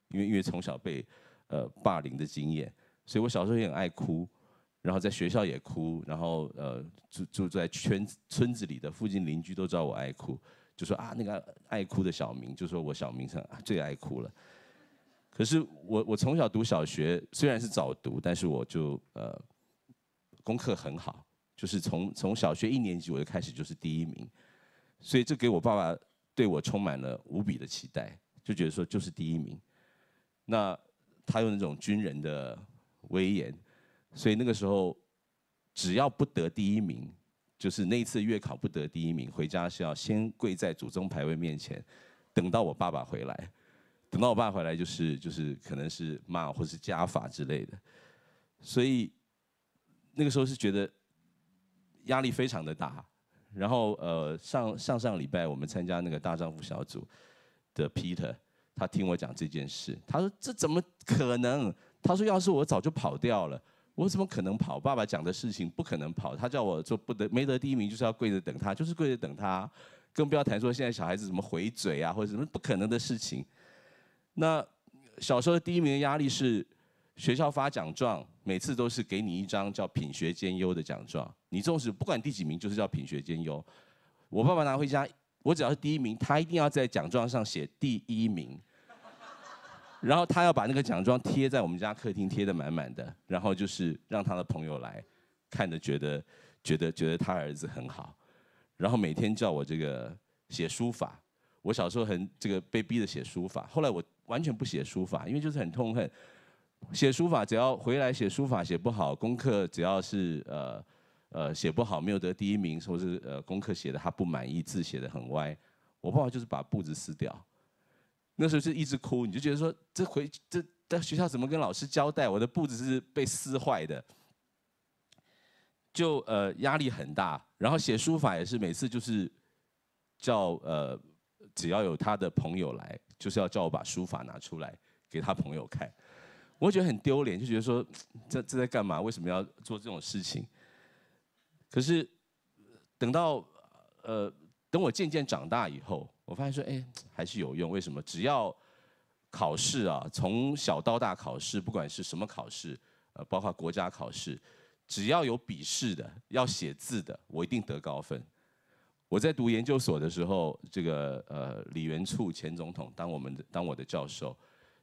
因为因为从小被呃霸凌的经验，所以我小时候也很爱哭，然后在学校也哭，然后呃住住在圈村子里的附近邻居都知道我爱哭，就说啊那个爱哭的小明，就说我小名上最爱哭了。可是我我从小读小学，虽然是早读，但是我就呃功课很好，就是从从小学一年级我就开始就是第一名，所以这给我爸爸对我充满了无比的期待，就觉得说就是第一名。那他用那种军人的威严，所以那个时候只要不得第一名，就是那一次月考不得第一名，回家是要先跪在祖宗牌位面前，等到我爸爸回来。等到我爸回来，就是就是可能是骂或是家法之类的，所以那个时候是觉得压力非常的大。然后呃，上上上礼拜我们参加那个大丈夫小组的 Peter，他听我讲这件事，他说这怎么可能？他说要是我早就跑掉了，我怎么可能跑？爸爸讲的事情不可能跑。他叫我做不得没得第一名，就是要跪着等他，就是跪着等他，更不要谈说现在小孩子怎么回嘴啊或者什么不可能的事情。那小时候第一名的压力是学校发奖状，每次都是给你一张叫品学兼优的奖状。你纵使不管第几名，就是叫品学兼优。我爸爸拿回家，我只要是第一名，他一定要在奖状上写第一名。然后他要把那个奖状贴在我们家客厅贴的满满的，然后就是让他的朋友来看着觉得觉得觉得他儿子很好，然后每天叫我这个写书法。我小时候很这个被逼着写书法，后来我完全不写书法，因为就是很痛恨写书法。只要回来写书法写不好，功课只要是呃呃写不好没有得第一名，或是呃功课写的他不满意，字写的很歪，我爸爸就是把布子撕掉。那时候就一直哭，你就觉得说这回这在学校怎么跟老师交代？我的布子是被撕坏的，就呃压力很大。然后写书法也是每次就是叫呃。只要有他的朋友来，就是要叫我把书法拿出来给他朋友看，我觉得很丢脸，就觉得说这这在干嘛？为什么要做这种事情？可是等到呃等我渐渐长大以后，我发现说哎还是有用。为什么？只要考试啊，从小到大考试，不管是什么考试，呃，包括国家考试，只要有笔试的要写字的，我一定得高分。我在读研究所的时候，这个呃，李元簇前总统当我们的当我的教授，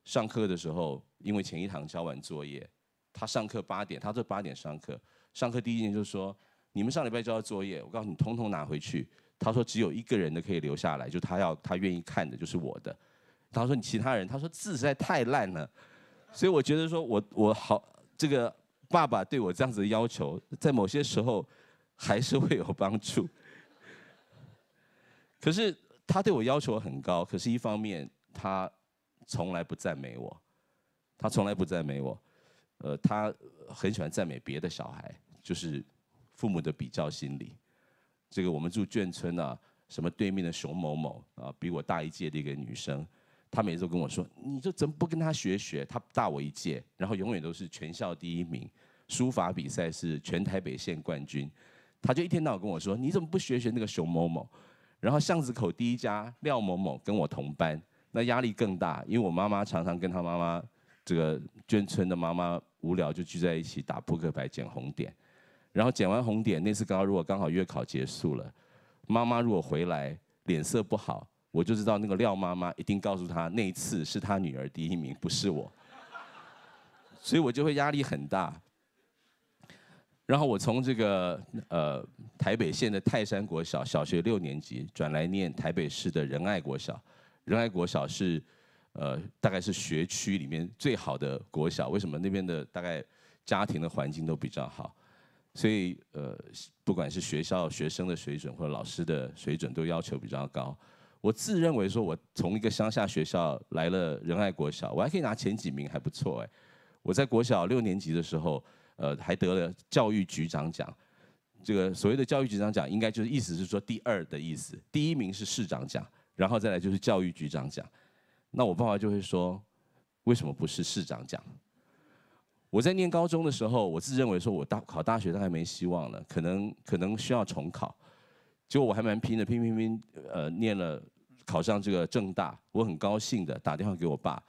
上课的时候，因为前一堂交完作业，他上课八点，他这八点上课。上课第一件就说，你们上礼拜交的作业，我告诉你，统统拿回去。他说只有一个人的可以留下来，就他要他愿意看的，就是我的。他说你其他人，他说字实在太烂了，所以我觉得说我我好，这个爸爸对我这样子的要求，在某些时候还是会有帮助。可是他对我要求很高，可是，一方面他从来不赞美我，他从来不赞美我，呃，他很喜欢赞美别的小孩，就是父母的比较心理。这个我们住眷村啊，什么对面的熊某某啊，比我大一届的一个女生，她每次都跟我说：“你就怎么不跟她学学？她大我一届，然后永远都是全校第一名，书法比赛是全台北县冠军。”她就一天到晚跟我说：“你怎么不学学那个熊某某？”然后巷子口第一家廖某某跟我同班，那压力更大，因为我妈妈常常跟她妈妈这个眷村的妈妈无聊就聚在一起打扑克牌、捡红点，然后捡完红点那次刚好如果刚好月考结束了，妈妈如果回来脸色不好，我就知道那个廖妈妈一定告诉她那一次是她女儿第一名，不是我，所以我就会压力很大。然后我从这个呃台北县的泰山国小小学六年级转来念台北市的仁爱国小，仁爱国小是呃大概是学区里面最好的国小，为什么那边的大概家庭的环境都比较好，所以呃不管是学校学生的水准或者老师的水准都要求比较高，我自认为说我从一个乡下学校来了仁爱国小，我还可以拿前几名，还不错哎，我在国小六年级的时候。呃，还得了教育局长奖，这个所谓的教育局长奖，应该就是意思是说第二的意思，第一名是市长奖，然后再来就是教育局长奖。那我爸爸就会说，为什么不是市长奖？我在念高中的时候，我自认为说我大考大学大概没希望了，可能可能需要重考。结果我还蛮拼的，拼拼拼，呃，念了考上这个政大，我很高兴的打电话给我爸，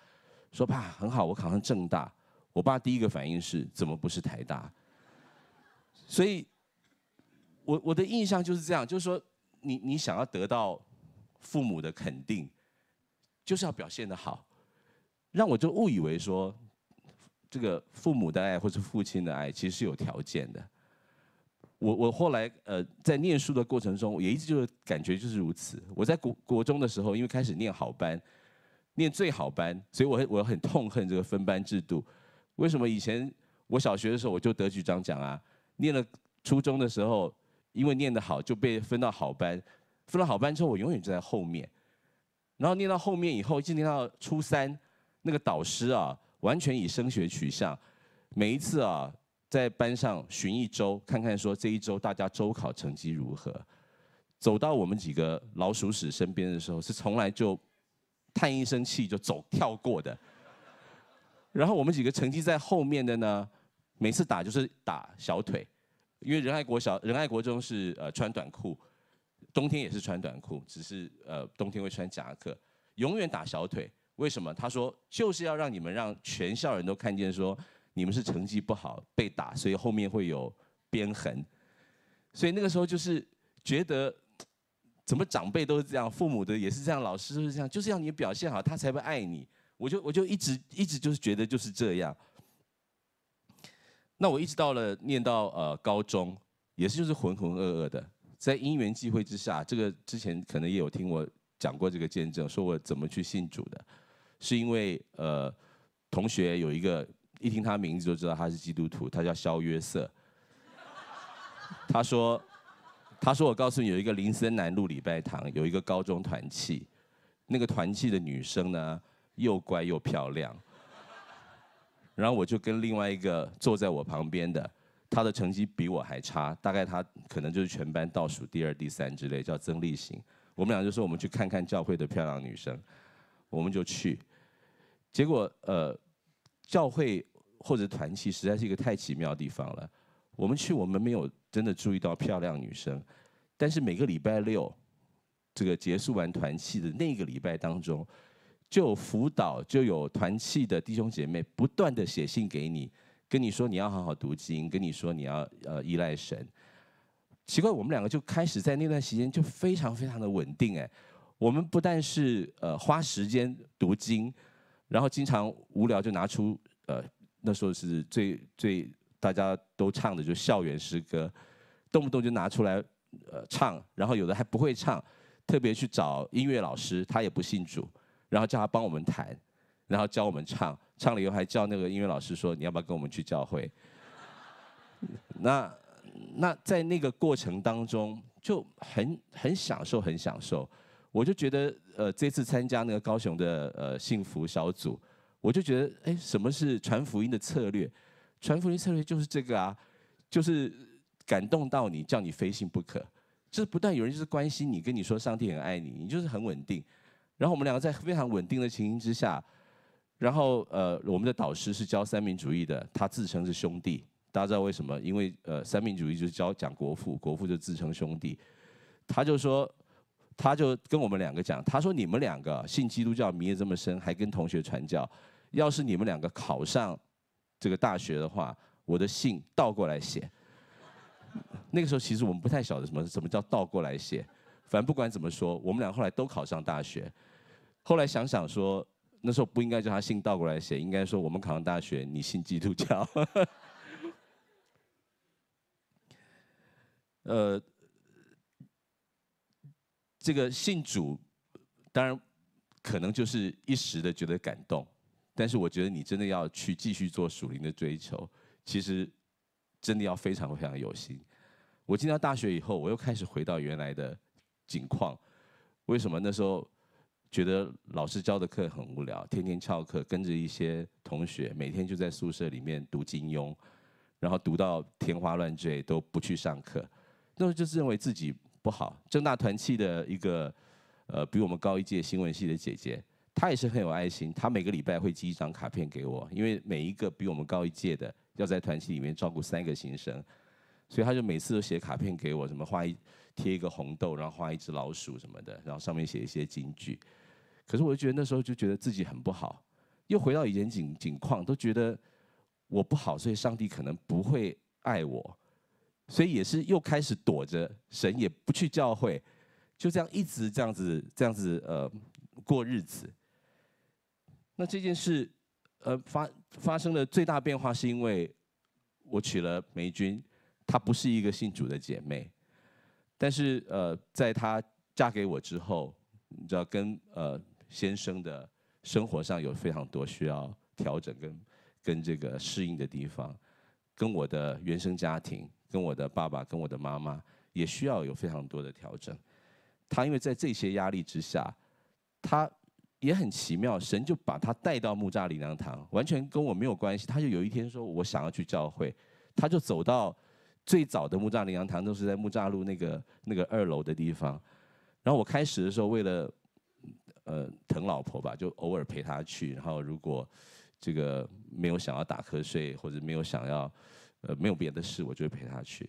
说爸很好，我考上政大。我爸第一个反应是怎么不是台大？所以，我我的印象就是这样，就是说，你你想要得到父母的肯定，就是要表现的好，让我就误以为说，这个父母的爱或者父亲的爱其实是有条件的。我我后来呃在念书的过程中，也一直就是感觉就是如此。我在国国中的时候，因为开始念好班，念最好班，所以我我很痛恨这个分班制度。为什么以前我小学的时候我就得举张奖啊？念了初中的时候，因为念得好就被分到好班，分到好班之后我永远就在后面。然后念到后面以后，一直念到初三，那个导师啊，完全以升学取向，每一次啊在班上巡一周，看看说这一周大家周考成绩如何。走到我们几个老鼠屎身边的时候，是从来就叹一声气就走跳过的。然后我们几个成绩在后面的呢，每次打就是打小腿，因为仁爱国小仁爱国中是呃穿短裤，冬天也是穿短裤，只是呃冬天会穿夹克，永远打小腿。为什么？他说就是要让你们让全校人都看见说你们是成绩不好被打，所以后面会有鞭痕。所以那个时候就是觉得怎么长辈都是这样，父母的也是这样，老师都是这样，就是要你表现好，他才会爱你。我就我就一直一直就是觉得就是这样。那我一直到了念到呃高中，也是就是浑浑噩噩的。在因缘际会之下，这个之前可能也有听我讲过这个见证，说我怎么去信主的，是因为呃同学有一个一听他名字就知道他是基督徒，他叫肖约瑟。他说他说我告诉你有一个林森南路礼拜堂有一个高中团契，那个团契的女生呢。又乖又漂亮，然后我就跟另外一个坐在我旁边的，他的成绩比我还差，大概他可能就是全班倒数第二、第三之类，叫曾立行。我们俩就说我们去看看教会的漂亮女生，我们就去。结果呃，教会或者团契实在是一个太奇妙的地方了。我们去我们没有真的注意到漂亮女生，但是每个礼拜六，这个结束完团契的那个礼拜当中。就辅导就有团契的弟兄姐妹不断的写信给你，跟你说你要好好读经，跟你说你要呃依赖神。奇怪，我们两个就开始在那段时间就非常非常的稳定哎。我们不但是呃花时间读经，然后经常无聊就拿出呃那时候是最最大家都唱的就校园诗歌，动不动就拿出来呃唱，然后有的还不会唱，特别去找音乐老师，他也不信主。然后叫他帮我们弹，然后教我们唱，唱了以后还叫那个音乐老师说你要不要跟我们去教会？那那在那个过程当中就很很享受，很享受。我就觉得呃这次参加那个高雄的呃幸福小组，我就觉得哎什么是传福音的策略？传福音策略就是这个啊，就是感动到你，叫你非信不可。就是不但有人就是关心你，跟你说上帝很爱你，你就是很稳定。然后我们两个在非常稳定的情形之下，然后呃，我们的导师是教三民主义的，他自称是兄弟。大家知道为什么？因为呃，三民主义就是教讲国父，国父就自称兄弟。他就说，他就跟我们两个讲，他说你们两个信基督教迷的这么深，还跟同学传教，要是你们两个考上这个大学的话，我的信倒过来写。那个时候其实我们不太晓得什么，什么叫倒过来写。反正不管怎么说，我们俩后来都考上大学。后来想想说，那时候不应该叫他姓倒过来写，应该说我们考上大学，你信基督教。呃，这个信主，当然可能就是一时的觉得感动，但是我觉得你真的要去继续做属灵的追求，其实真的要非常非常有心。我进到大学以后，我又开始回到原来的。情况，为什么那时候觉得老师教的课很无聊，天天翘课，跟着一些同学每天就在宿舍里面读金庸，然后读到天花乱坠都不去上课。那时候就是认为自己不好。正大团契的一个呃比我们高一届新闻系的姐姐，她也是很有爱心，她每个礼拜会寄一张卡片给我，因为每一个比我们高一届的要在团契里面照顾三个新生，所以她就每次都写卡片给我，什么画一。贴一个红豆，然后画一只老鼠什么的，然后上面写一些金句。可是我就觉得那时候就觉得自己很不好，又回到以前景景况，都觉得我不好，所以上帝可能不会爱我，所以也是又开始躲着神，也不去教会，就这样一直这样子这样子呃过日子。那这件事呃发发生的最大变化是因为我娶了梅君，她不是一个信主的姐妹。但是，呃，在她嫁给我之后，你知道，跟呃先生的生活上有非常多需要调整跟跟这个适应的地方，跟我的原生家庭，跟我的爸爸，跟我的妈妈，也需要有非常多的调整。她因为在这些压力之下，她也很奇妙，神就把她带到木扎岭堂，完全跟我没有关系。她就有一天说：“我想要去教会。”她就走到。最早的木栅林洋堂都是在木栅路那个那个二楼的地方，然后我开始的时候为了，呃疼老婆吧，就偶尔陪她去，然后如果，这个没有想要打瞌睡或者没有想要，呃没有别的事，我就会陪她去。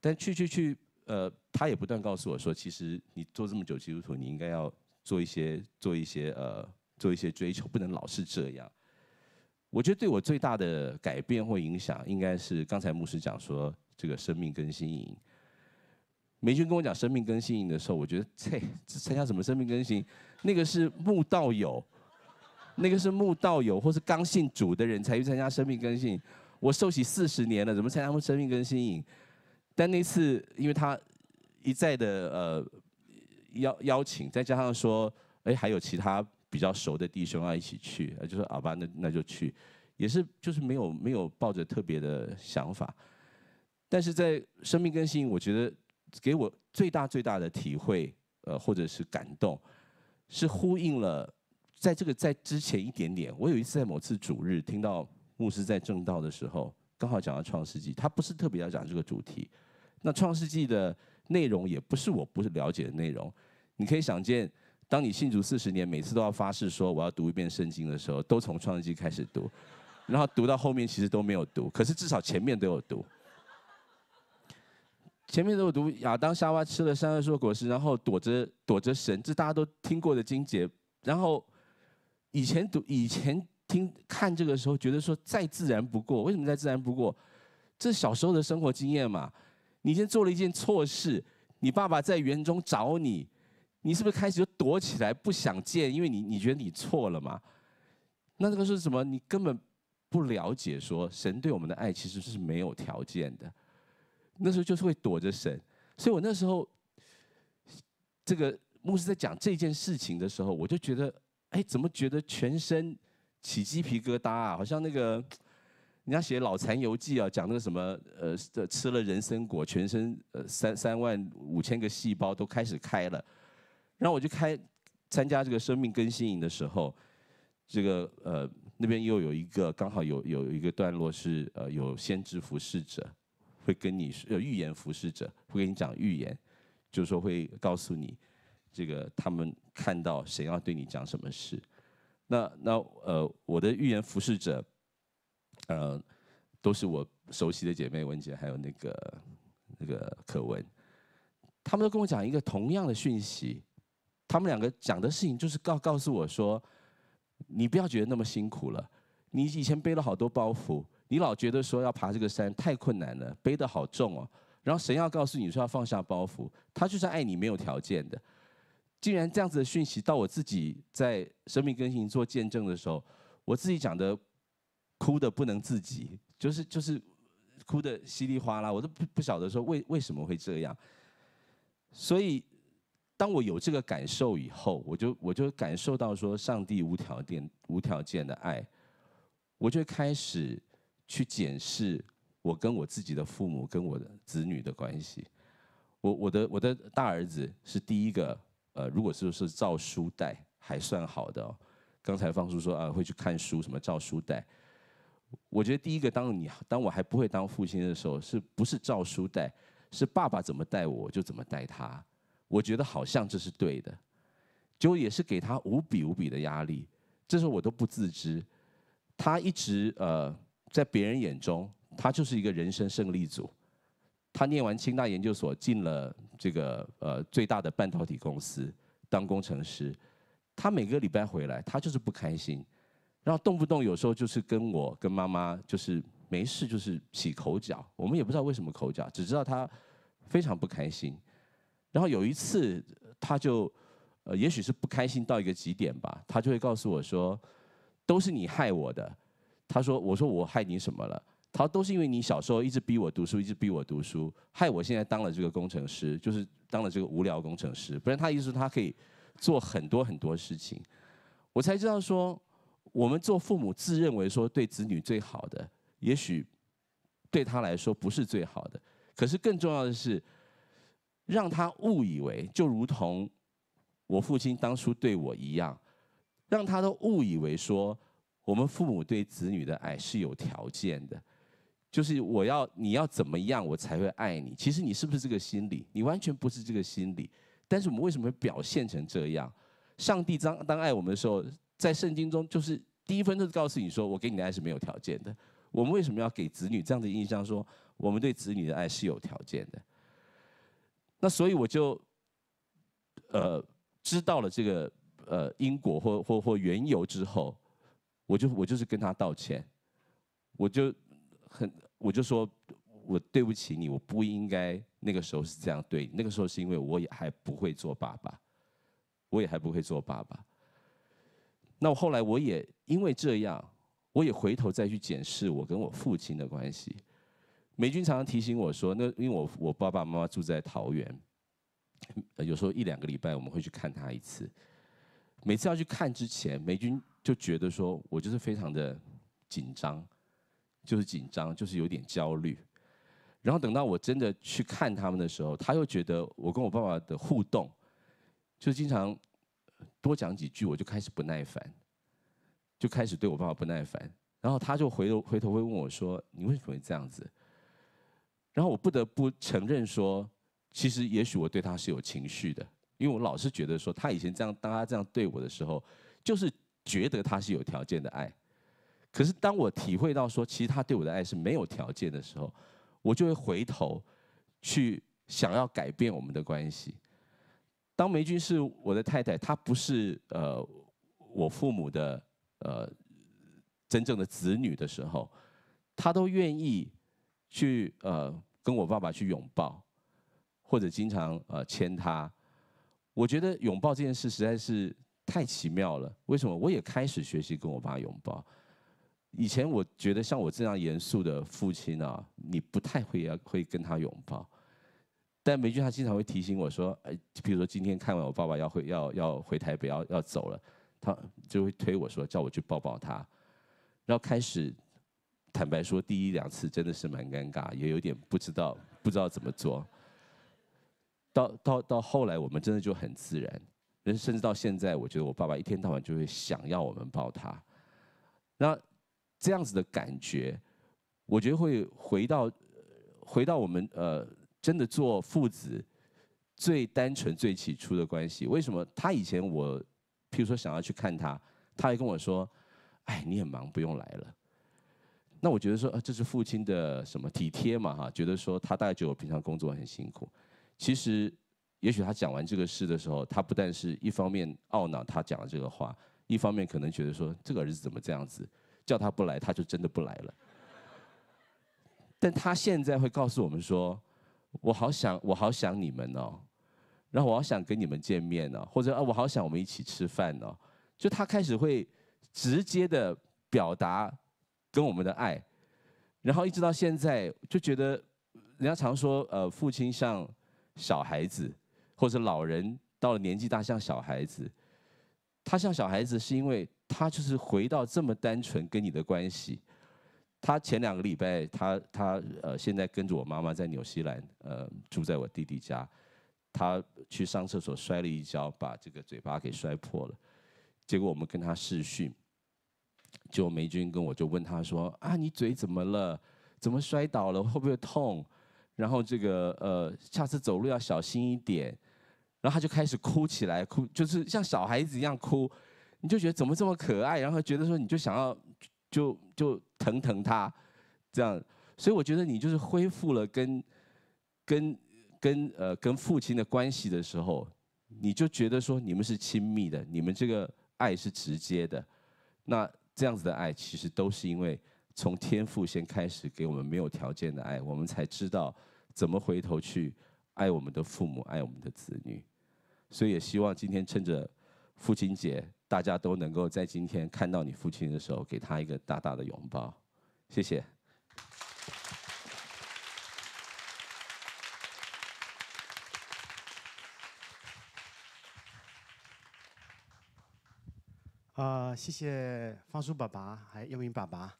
但去去去，呃，她也不断告诉我说，其实你做这么久基督徒，你应该要做一些做一些呃做一些追求，不能老是这样。我觉得对我最大的改变或影响，应该是刚才牧师讲说这个生命更新营。梅军跟我讲生命更新营的时候，我觉得，这参加什么生命更新？那个是慕道友，那个是慕道友或是刚信主的人才去参加生命更新。我受洗四十年了，怎么参加莫生命更新？但那次因为他一再的呃邀邀请，再加上说，哎，还有其他。比较熟的弟兄啊，一起去，就说好吧，那那就去，也是就是没有没有抱着特别的想法，但是在生命更新，我觉得给我最大最大的体会，呃，或者是感动，是呼应了，在这个在之前一点点，我有一次在某次主日听到牧师在正道的时候，刚好讲到创世纪，他不是特别要讲这个主题，那创世纪的内容也不是我不是了解的内容，你可以想见。当你信主四十年，每次都要发誓说我要读一遍圣经的时候，都从创世纪开始读，然后读到后面其实都没有读，可是至少前面都有读，前面都有读。亚当、夏娃吃了三叶树果实，然后躲着躲着神，这大家都听过的经节。然后以前读、以前听看这个时候，觉得说再自然不过。为什么再自然不过？这小时候的生活经验嘛。你先做了一件错事，你爸爸在园中找你。你是不是开始就躲起来不想见？因为你你觉得你错了嘛？那这个是什么你根本不了解说神对我们的爱其实是没有条件的？那时候就是会躲着神。所以我那时候，这个牧师在讲这件事情的时候，我就觉得，哎，怎么觉得全身起鸡皮疙瘩啊？好像那个人家写《老残游记》啊，讲那个什么，呃，吃了人参果，全身呃三三万五千个细胞都开始开了。那我就开参加这个生命更新营的时候，这个呃那边又有一个刚好有有一个段落是呃有先知服侍者会跟你说预言服侍者会跟你讲预言，就是说会告诉你这个他们看到谁要对你讲什么事。那那呃我的预言服侍者，呃都是我熟悉的姐妹文姐还有那个那个可文，他们都跟我讲一个同样的讯息。他们两个讲的事情，就是告告诉我说，你不要觉得那么辛苦了，你以前背了好多包袱，你老觉得说要爬这个山太困难了，背得好重哦。然后神要告诉你说要放下包袱，他就是爱你没有条件的。既然这样子的讯息到我自己在生命更新做见证的时候，我自己讲的，哭的不能自己，就是就是哭的稀里哗啦，我都不不晓得说为为什么会这样，所以。当我有这个感受以后，我就我就感受到说上帝无条件无条件的爱，我就开始去检视我跟我自己的父母跟我的子女的关系。我我的我的大儿子是第一个，呃，如果是照书带还算好的。刚才方叔说啊，会去看书什么照书带，我觉得第一个当你当我还不会当父亲的时候，是不是照书带？是爸爸怎么带我就怎么带他。我觉得好像这是对的，结果也是给他无比无比的压力，这时候我都不自知。他一直呃，在别人眼中，他就是一个人生胜利组。他念完清大研究所，进了这个呃最大的半导体公司当工程师。他每个礼拜回来，他就是不开心，然后动不动有时候就是跟我跟妈妈就是没事就是起口角，我们也不知道为什么口角，只知道他非常不开心。然后有一次，他就呃，也许是不开心到一个极点吧，他就会告诉我说：“都是你害我的。”他说：“我说我害你什么了？”他都是因为你小时候一直逼我读书，一直逼我读书，害我现在当了这个工程师，就是当了这个无聊工程师。不然他意思他可以做很多很多事情。我才知道说，我们做父母自认为说对子女最好的，也许对他来说不是最好的。可是更重要的是。让他误以为，就如同我父亲当初对我一样，让他都误以为说，我们父母对子女的爱是有条件的，就是我要你要怎么样我才会爱你？其实你是不是这个心理？你完全不是这个心理。但是我们为什么会表现成这样？上帝当当爱我们的时候，在圣经中就是第一分就告诉你说，我给你的爱是没有条件的。我们为什么要给子女这样的印象？说我们对子女的爱是有条件的？那所以我就，呃，知道了这个呃因果或或或缘由之后，我就我就是跟他道歉，我就很我就说我对不起你，我不应该那个时候是这样对你。那个时候是因为我也还不会做爸爸，我也还不会做爸爸。那后来我也因为这样，我也回头再去检视我跟我父亲的关系。美军常常提醒我说：“那因为我我爸爸妈妈住在桃园，有时候一两个礼拜我们会去看他一次。每次要去看之前，美军就觉得说我就是非常的紧张，就是紧张，就是有点焦虑。然后等到我真的去看他们的时候，他又觉得我跟我爸爸的互动，就经常多讲几句，我就开始不耐烦，就开始对我爸爸不耐烦。然后他就回头回头会问我说：‘你为什么会这样子？’”然后我不得不承认说，其实也许我对他是有情绪的，因为我老是觉得说他以前这样，当他这样对我的时候，就是觉得他是有条件的爱。可是当我体会到说，其实他对我的爱是没有条件的时候，我就会回头，去想要改变我们的关系。当梅君是我的太太，她不是呃我父母的呃真正的子女的时候，她都愿意。去呃跟我爸爸去拥抱，或者经常呃牵他，我觉得拥抱这件事实在是太奇妙了。为什么？我也开始学习跟我爸拥抱。以前我觉得像我这样严肃的父亲啊，你不太会要会跟他拥抱。但梅君他经常会提醒我说，哎，比如说今天看完我爸爸要回要要回台北要要走了，他就会推我说叫我去抱抱他，然后开始。坦白说，第一两次真的是蛮尴尬，也有点不知道不知道怎么做。到到到后来，我们真的就很自然。人甚至到现在，我觉得我爸爸一天到晚就会想要我们抱他。那这样子的感觉，我觉得会回到回到我们呃，真的做父子最单纯、最起初的关系。为什么他以前我，譬如说想要去看他，他还跟我说：“哎，你很忙，不用来了。”那我觉得说啊，这是父亲的什么体贴嘛哈？觉得说他大概觉得我平常工作很辛苦，其实也许他讲完这个事的时候，他不但是一方面懊恼他讲了这个话，一方面可能觉得说这个儿子怎么这样子，叫他不来他就真的不来了。但他现在会告诉我们说，我好想我好想你们哦，然后我好想跟你们见面哦，或者啊我好想我们一起吃饭哦，就他开始会直接的表达。跟我们的爱，然后一直到现在就觉得，人家常说，呃，父亲像小孩子，或者老人到了年纪大像小孩子。他像小孩子是因为他就是回到这么单纯跟你的关系。他前两个礼拜，他他呃现在跟着我妈妈在纽西兰，呃住在我弟弟家。他去上厕所摔了一跤，把这个嘴巴给摔破了。结果我们跟他视讯。就梅君跟我就问他说啊，你嘴怎么了？怎么摔倒了？会不会痛？然后这个呃，下次走路要小心一点。然后他就开始哭起来，哭就是像小孩子一样哭。你就觉得怎么这么可爱？然后觉得说你就想要就就疼疼他这样。所以我觉得你就是恢复了跟跟跟呃跟父亲的关系的时候，你就觉得说你们是亲密的，你们这个爱是直接的。那。这样子的爱，其实都是因为从天父先开始给我们没有条件的爱，我们才知道怎么回头去爱我们的父母，爱我们的子女。所以也希望今天趁着父亲节，大家都能够在今天看到你父亲的时候，给他一个大大的拥抱。谢谢。呃，谢谢方叔爸爸，还有英明爸爸，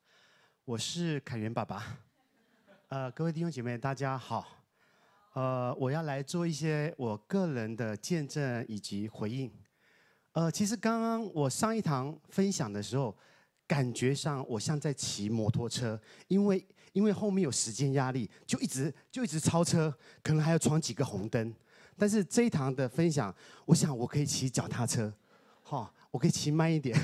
我是凯源爸爸。呃，各位弟兄姐妹，大家好。呃，我要来做一些我个人的见证以及回应。呃，其实刚刚我上一堂分享的时候，感觉上我像在骑摩托车，因为因为后面有时间压力，就一直就一直超车，可能还要闯几个红灯。但是这一堂的分享，我想我可以骑脚踏车，哈。我可以骑慢一点。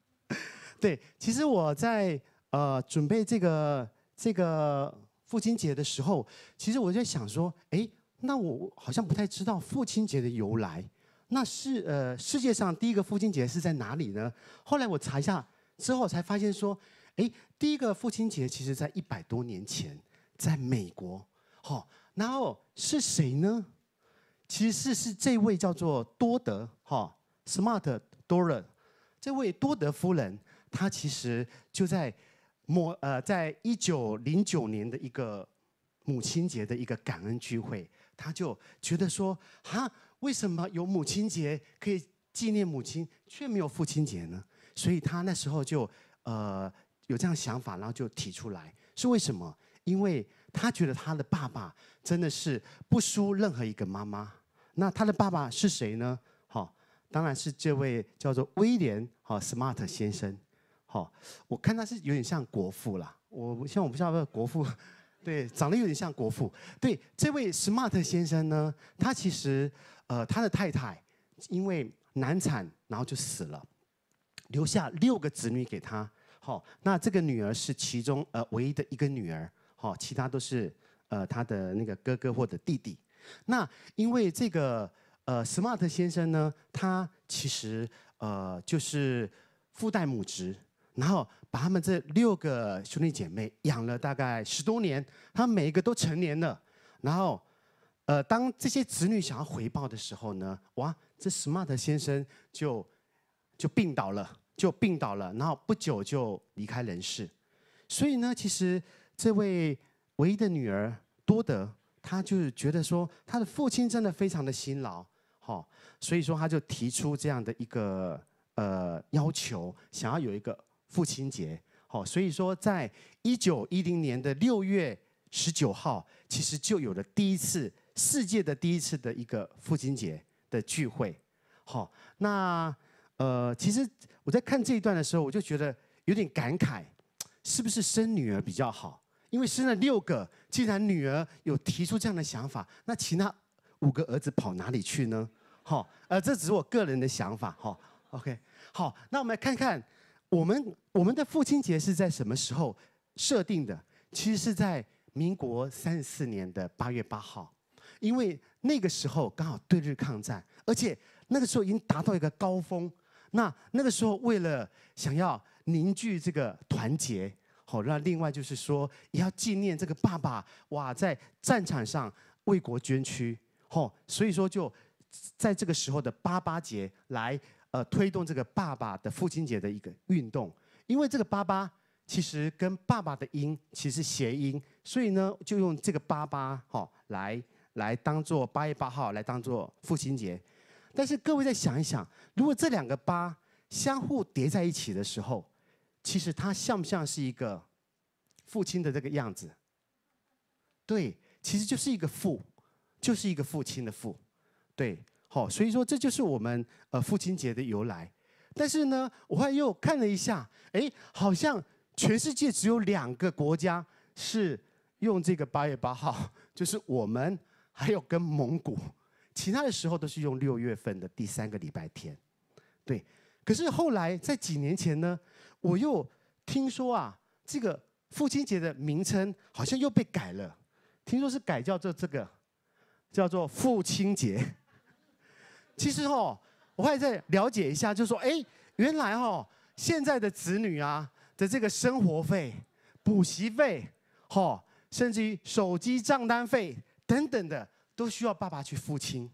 对，其实我在呃准备这个这个父亲节的时候，其实我在想说，哎，那我好像不太知道父亲节的由来，那是呃世界上第一个父亲节是在哪里呢？后来我查一下之后才发现说，哎，第一个父亲节其实在一百多年前，在美国，哈，然后是谁呢？其实是这位叫做多德，哈，Smart。多伦，这位多德夫人，她其实就在，莫呃，在一九零九年的一个母亲节的一个感恩聚会，她就觉得说哈，为什么有母亲节可以纪念母亲，却没有父亲节呢？所以她那时候就呃有这样想法，然后就提出来，是为什么？因为她觉得她的爸爸真的是不输任何一个妈妈。那她的爸爸是谁呢？好。当然是这位叫做威廉哈 Smart 先生，好，我看他是有点像国父啦。我像我不知道国父，对，长得有点像国父。对，这位 Smart 先生呢，他其实呃，他的太太因为难产，然后就死了，留下六个子女给他。好，那这个女儿是其中呃唯一的一个女儿，好，其他都是呃他的那个哥哥或者弟弟。那因为这个。呃，smart 先生呢，他其实呃就是父代母职，然后把他们这六个兄弟姐妹养了大概十多年，他们每一个都成年了。然后，呃，当这些子女想要回报的时候呢，哇，这 smart 先生就就病倒了，就病倒了，然后不久就离开人世。所以呢，其实这位唯一的女儿多德，她就是觉得说，她的父亲真的非常的辛劳。好，所以说他就提出这样的一个呃要求，想要有一个父亲节。好，所以说在一九一零年的六月十九号，其实就有了第一次世界的第一次的一个父亲节的聚会。好，那呃，其实我在看这一段的时候，我就觉得有点感慨，是不是生女儿比较好？因为生了六个，既然女儿有提出这样的想法，那其他。五个儿子跑哪里去呢？哈，呃，这只是我个人的想法哈。OK，好，那我们来看看我们我们的父亲节是在什么时候设定的？其实是在民国三十四年的八月八号，因为那个时候刚好对日抗战，而且那个时候已经达到一个高峰。那那个时候为了想要凝聚这个团结，好，那另外就是说也要纪念这个爸爸哇，在战场上为国捐躯。哦，所以说就在这个时候的八八节来呃推动这个爸爸的父亲节的一个运动，因为这个八八其实跟爸爸的音其实谐音，所以呢就用这个八八哈来来当做八月八号来当做父亲节。但是各位再想一想，如果这两个八相互叠在一起的时候，其实它像不像是一个父亲的这个样子？对，其实就是一个父。就是一个父亲的父，对，好，所以说这就是我们呃父亲节的由来。但是呢，我还又看了一下，哎，好像全世界只有两个国家是用这个八月八号，就是我们还有跟蒙古，其他的时候都是用六月份的第三个礼拜天，对。可是后来在几年前呢，我又听说啊，这个父亲节的名称好像又被改了，听说是改叫做这个。叫做父亲节。其实哦，我还在了解一下，就说，哎，原来哦，现在的子女啊的这个生活费、补习费，吼，甚至于手机账单费等等的，都需要爸爸去付清。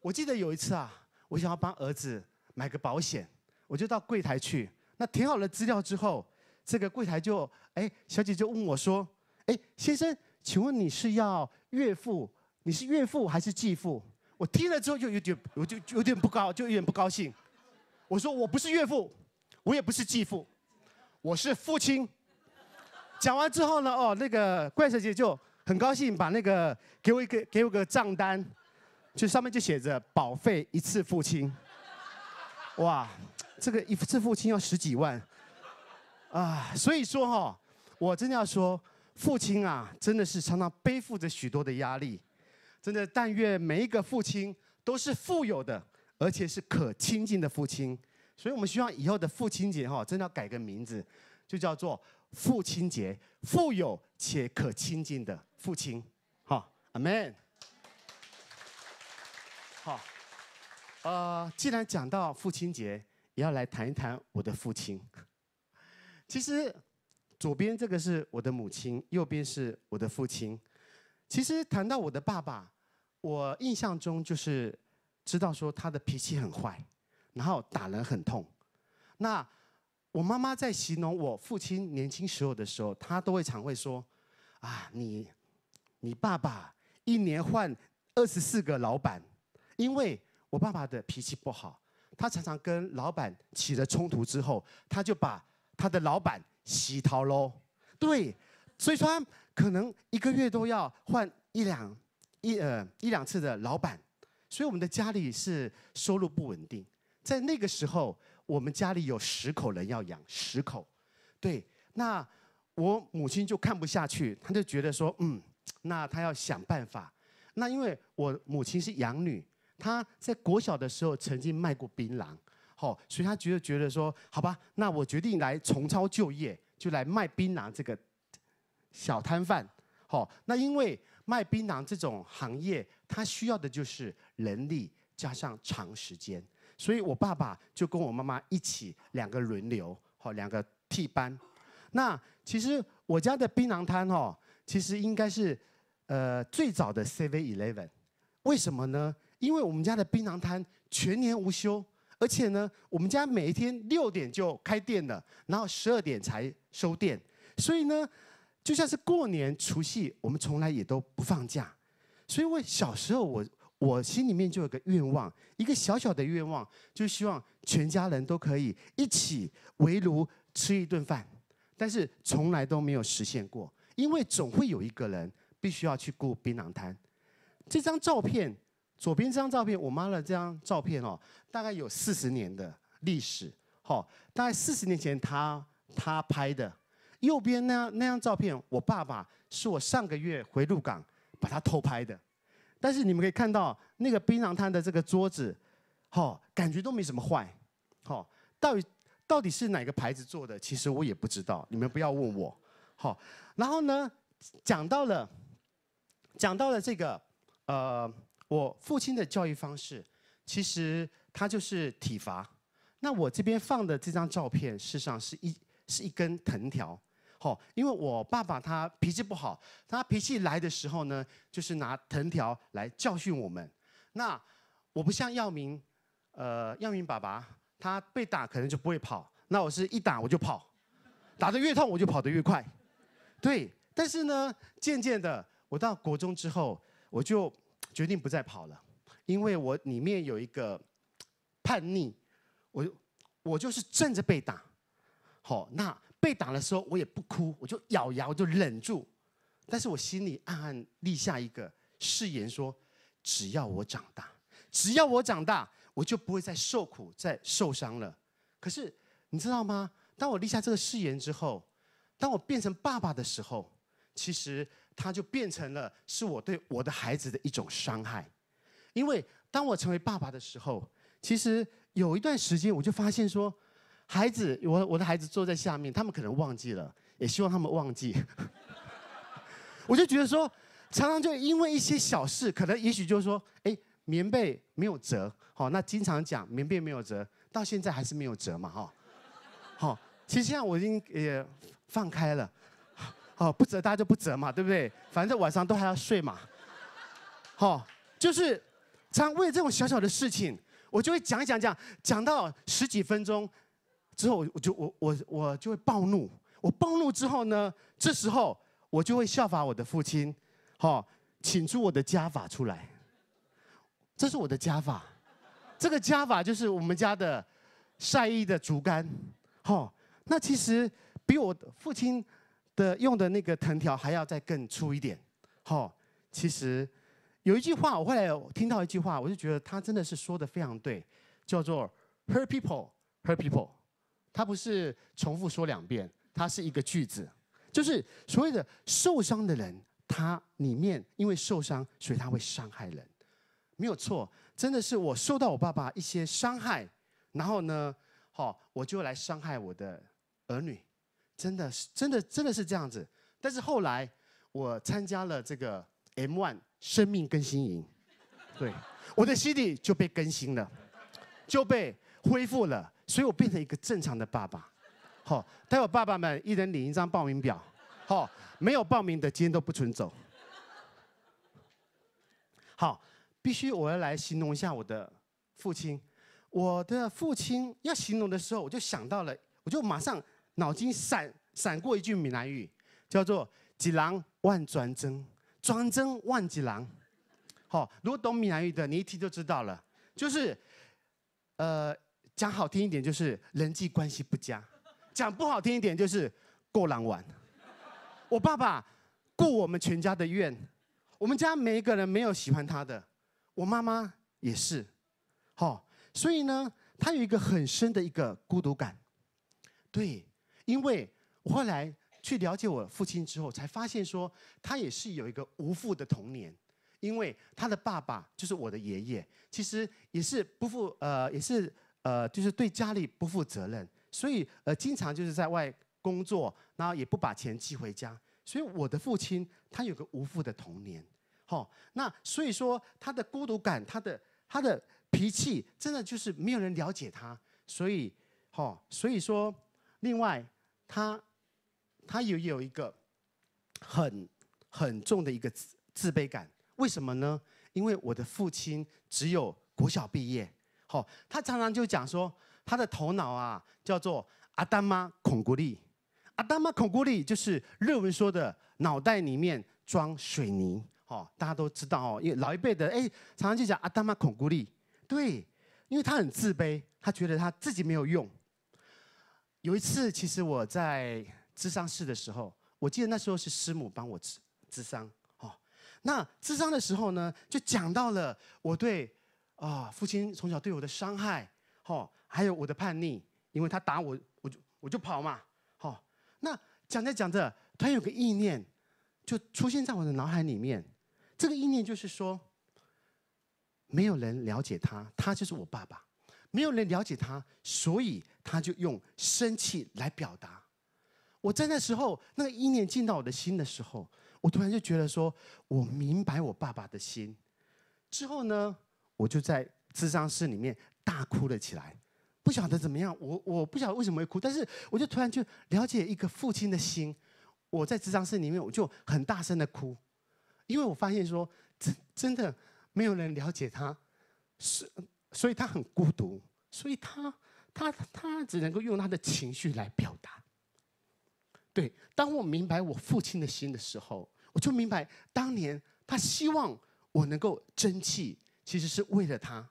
我记得有一次啊，我想要帮儿子买个保险，我就到柜台去。那填好了资料之后，这个柜台就，哎，小姐就问我说，哎，先生，请问你是要月付？你是岳父还是继父？我听了之后就有点，我就有点不高，就有点不高兴。我说我不是岳父，我也不是继父，我是父亲。讲完之后呢，哦，那个怪小姐就很高兴，把那个给我一个，给我个账单，就上面就写着保费一次付清。哇，这个一次付清要十几万啊！所以说哈，我真的要说，父亲啊，真的是常常背负着许多的压力。真的，但愿每一个父亲都是富有的，而且是可亲近的父亲。所以，我们希望以后的父亲节，哈，真的要改个名字，就叫做父亲节——富有且可亲近的父亲。哈阿 m n 好，呃，既然讲到父亲节，也要来谈一谈我的父亲。其实，左边这个是我的母亲，右边是我的父亲。其实，谈到我的爸爸。我印象中就是知道说他的脾气很坏，然后打人很痛。那我妈妈在形容我父亲年轻时候的时候，她都会常会说：“啊，你你爸爸一年换二十四个老板，因为我爸爸的脾气不好，他常常跟老板起了冲突之后，他就把他的老板洗逃喽。对，所以说可能一个月都要换一两。”一呃一两次的老板，所以我们的家里是收入不稳定。在那个时候，我们家里有十口人要养十口，对。那我母亲就看不下去，她就觉得说，嗯，那她要想办法。那因为我母亲是养女，她在国小的时候曾经卖过槟榔，好，所以她觉得觉得说，好吧，那我决定来重操旧业，就来卖槟榔这个小摊贩，好。那因为卖槟榔这种行业，它需要的就是人力加上长时间，所以我爸爸就跟我妈妈一起两个轮流，好两个替班。那其实我家的槟榔摊，哦，其实应该是，呃，最早的 Seven Eleven。为什么呢？因为我们家的槟榔摊全年无休，而且呢，我们家每一天六点就开店了，然后十二点才收店，所以呢。就像是过年除夕，我们从来也都不放假，所以我小时候，我我心里面就有个愿望，一个小小的愿望，就希望全家人都可以一起围炉吃一顿饭，但是从来都没有实现过，因为总会有一个人必须要去顾槟榔摊。这张照片，左边这张照片，我妈的这张照片哦，大概有四十年的历史，好，大概四十年前她她拍的。右边那那张照片，我爸爸是我上个月回鹿港把他偷拍的，但是你们可以看到那个槟榔摊的这个桌子，哦，感觉都没什么坏，哦，到底到底是哪个牌子做的，其实我也不知道，你们不要问我，哦。然后呢，讲到了，讲到了这个，呃，我父亲的教育方式，其实他就是体罚。那我这边放的这张照片，事实上是一是一根藤条。好，因为我爸爸他脾气不好，他脾气来的时候呢，就是拿藤条来教训我们。那我不像耀明，呃，耀明爸爸他被打可能就不会跑，那我是一打我就跑，打得越痛我就跑得越快。对，但是呢，渐渐的我到国中之后，我就决定不再跑了，因为我里面有一个叛逆，我就我就是正着被打。好，那。被打的时候，我也不哭，我就咬牙，我就忍住。但是我心里暗暗立下一个誓言，说：只要我长大，只要我长大，我就不会再受苦、再受伤了。可是你知道吗？当我立下这个誓言之后，当我变成爸爸的时候，其实他就变成了是我对我的孩子的一种伤害。因为当我成为爸爸的时候，其实有一段时间，我就发现说。孩子，我我的孩子坐在下面，他们可能忘记了，也希望他们忘记。我就觉得说，常常就因为一些小事，可能也许就说，哎，棉被没有折，好，那经常讲棉被没有折，到现在还是没有折嘛，哈，好，其实现在我已经也放开了，哦，不折大家就不折嘛，对不对？反正晚上都还要睡嘛，好，就是常为这种小小的事情，我就会讲一讲讲讲到十几分钟。之后，我就我我我就会暴怒。我暴怒之后呢，这时候我就会效法我的父亲，好，请出我的家法出来。这是我的家法，这个家法就是我们家的晒衣的竹竿，好，那其实比我父亲的用的那个藤条还要再更粗一点，好。其实有一句话，我后来听到一句话，我就觉得他真的是说的非常对，叫做 “hurt people hurt people”。他不是重复说两遍，他是一个句子，就是所谓的受伤的人，他里面因为受伤，所以他会伤害人，没有错，真的是我受到我爸爸一些伤害，然后呢，好，我就来伤害我的儿女，真的，是真的，真的是这样子。但是后来我参加了这个 M One 生命更新营，对，我的心里就被更新了，就被恢复了。所以我变成一个正常的爸爸，好，待会爸爸们一人领一张报名表，好，没有报名的今天都不准走。好，必须我要来形容一下我的父亲，我的父亲要形容的时候，我就想到了，我就马上脑筋闪闪过一句闽南语，叫做“几郎万专针，专针万几郎”，好，如果懂闽南语的，你一听就知道了，就是，呃。讲好听一点就是人际关系不佳，讲不好听一点就是过狼玩。我爸爸顾我们全家的愿，我们家每一个人没有喜欢他的，我妈妈也是，好，所以呢，他有一个很深的一个孤独感。对，因为后来去了解我父亲之后，才发现说他也是有一个无父的童年，因为他的爸爸就是我的爷爷，其实也是不负呃也是。呃，就是对家里不负责任，所以呃，经常就是在外工作，然后也不把钱寄回家。所以我的父亲他有个无父的童年，哦，那所以说他的孤独感，他的他的脾气，真的就是没有人了解他。所以，哦，所以说另外他他也有一个很很重的一个自卑感。为什么呢？因为我的父亲只有国小毕业。好，他常常就讲说，他的头脑啊，叫做阿丹妈孔古力，阿丹妈孔古力就是日文说的脑袋里面装水泥。好，大家都知道哦，因为老一辈的哎，常常就讲阿丹妈孔古力，对，因为他很自卑，他觉得他自己没有用。有一次，其实我在智商室的时候，我记得那时候是师母帮我智智商。好，那智商的时候呢，就讲到了我对。啊，父亲从小对我的伤害，哦，还有我的叛逆，因为他打我，我就我就跑嘛，好，那讲着讲着，突然有个意念就出现在我的脑海里面，这个意念就是说，没有人了解他，他就是我爸爸，没有人了解他，所以他就用生气来表达。我在那时候，那个意念进到我的心的时候，我突然就觉得说，我明白我爸爸的心，之后呢？我就在智商室里面大哭了起来，不晓得怎么样，我我不晓得为什么会哭，但是我就突然就了解一个父亲的心。我在智商室里面，我就很大声的哭，因为我发现说真真的没有人了解他，是所以他很孤独，所以他他他只能够用他的情绪来表达。对，当我明白我父亲的心的时候，我就明白当年他希望我能够争气。其实是为了他，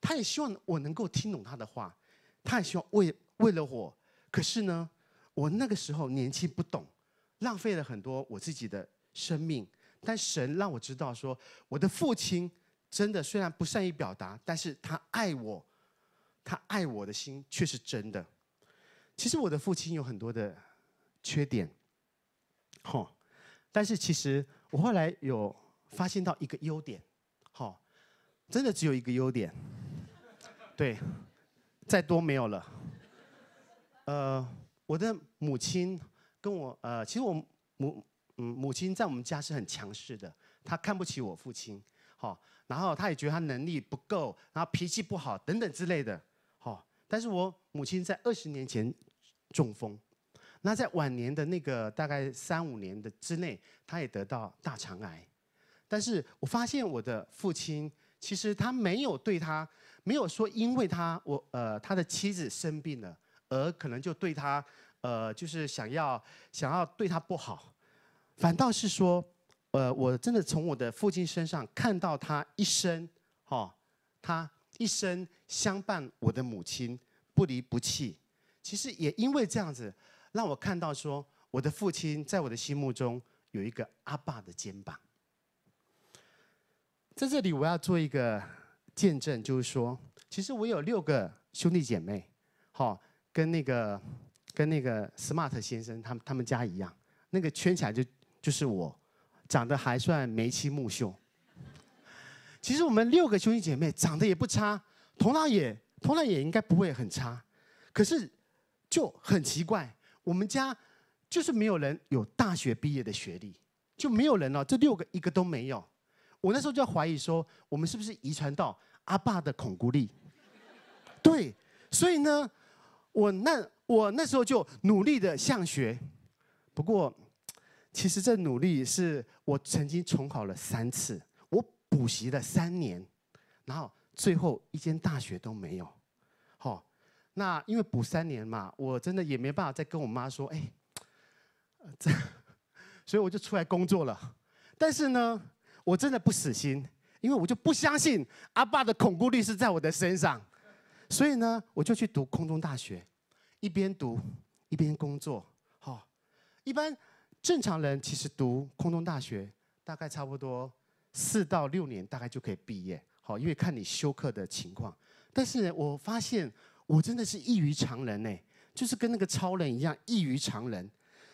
他也希望我能够听懂他的话，他也希望为为了我。可是呢，我那个时候年轻不懂，浪费了很多我自己的生命。但神让我知道，说我的父亲真的虽然不善于表达，但是他爱我，他爱我的心却是真的。其实我的父亲有很多的缺点，吼，但是其实我后来有发现到一个优点。真的只有一个优点，对，再多没有了。呃，我的母亲跟我呃，其实我母嗯母亲在我们家是很强势的，她看不起我父亲，好，然后她也觉得她能力不够，然后脾气不好等等之类的，好，但是我母亲在二十年前中风，那在晚年的那个大概三五年的之内，她也得到大肠癌，但是我发现我的父亲。其实他没有对他，没有说因为他我呃他的妻子生病了，而可能就对他，呃就是想要想要对他不好，反倒是说，呃我真的从我的父亲身上看到他一生，哈，他一生相伴我的母亲不离不弃，其实也因为这样子，让我看到说我的父亲在我的心目中有一个阿爸的肩膀。在这里，我要做一个见证，就是说，其实我有六个兄弟姐妹，好，跟那个跟那个 Smart 先生他们他们家一样，那个圈起来就就是我，长得还算眉清目秀。其实我们六个兄弟姐妹长得也不差，同样也同样也应该不会很差，可是就很奇怪，我们家就是没有人有大学毕业的学历，就没有人哦，这六个一个都没有。我那时候就怀疑说，我们是不是遗传到阿爸的恐孤力？对，所以呢，我那我那时候就努力的向学，不过其实这努力是我曾经重考了三次，我补习了三年，然后最后一间大学都没有。好，那因为补三年嘛，我真的也没办法再跟我妈说，哎，这，所以我就出来工作了。但是呢。我真的不死心，因为我就不相信阿爸的恐怖率是在我的身上，所以呢，我就去读空中大学，一边读一边工作。好，一般正常人其实读空中大学大概差不多四到六年，大概就可以毕业。好，因为看你修课的情况。但是我发现我真的是异于常人呢，就是跟那个超人一样，异于常人。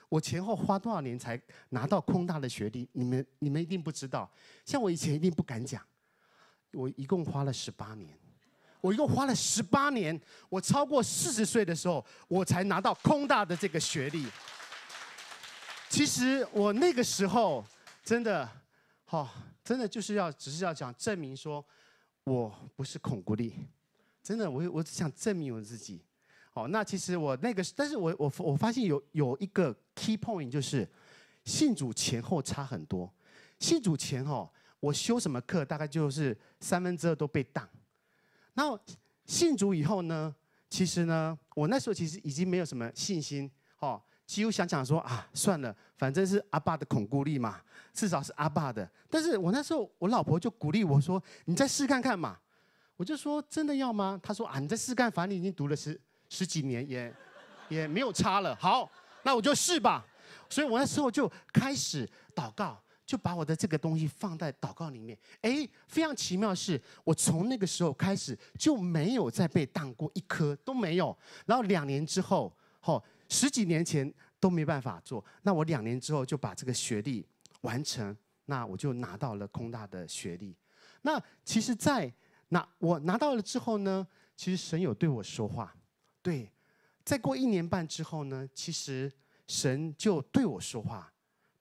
我前后花多少年才拿到空大的学历？你们你们一定不知道，像我以前一定不敢讲。我一共花了十八年，我一共花了十八年，我超过四十岁的时候，我才拿到空大的这个学历。其实我那个时候真的，哦，真的就是要只是要讲证明说，我不是孔国立，真的，我我只想证明我自己。哦，那其实我那个，但是我我我发现有有一个 key point 就是，信主前后差很多。信主前后，我修什么课大概就是三分之二都被挡。然后那信主以后呢，其实呢，我那时候其实已经没有什么信心，哦，几乎想想说啊，算了，反正是阿爸的恐固力嘛，至少是阿爸的。但是我那时候我老婆就鼓励我说，你再试看看嘛。我就说真的要吗？她说啊，你再试看，反正你已经读了十。十几年也也没有差了。好，那我就试吧。所以我那时候就开始祷告，就把我的这个东西放在祷告里面。哎，非常奇妙的是，我从那个时候开始就没有再被当过一颗都没有。然后两年之后，哦，十几年前都没办法做，那我两年之后就把这个学历完成，那我就拿到了空大的学历。那其实，在拿我拿到了之后呢，其实神有对我说话。对，再过一年半之后呢，其实神就对我说话，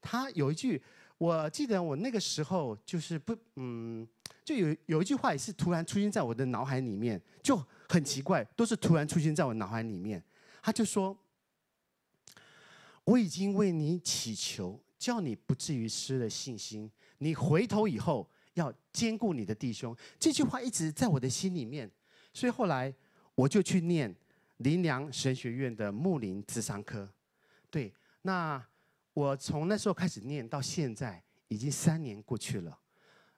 他有一句，我记得我那个时候就是不，嗯，就有有一句话也是突然出现在我的脑海里面，就很奇怪，都是突然出现在我脑海里面。他就说：“我已经为你祈求，叫你不至于失了信心。你回头以后要兼顾你的弟兄。”这句话一直在我的心里面，所以后来我就去念。林良神学院的牧灵智商科，对，那我从那时候开始念，到现在已经三年过去了。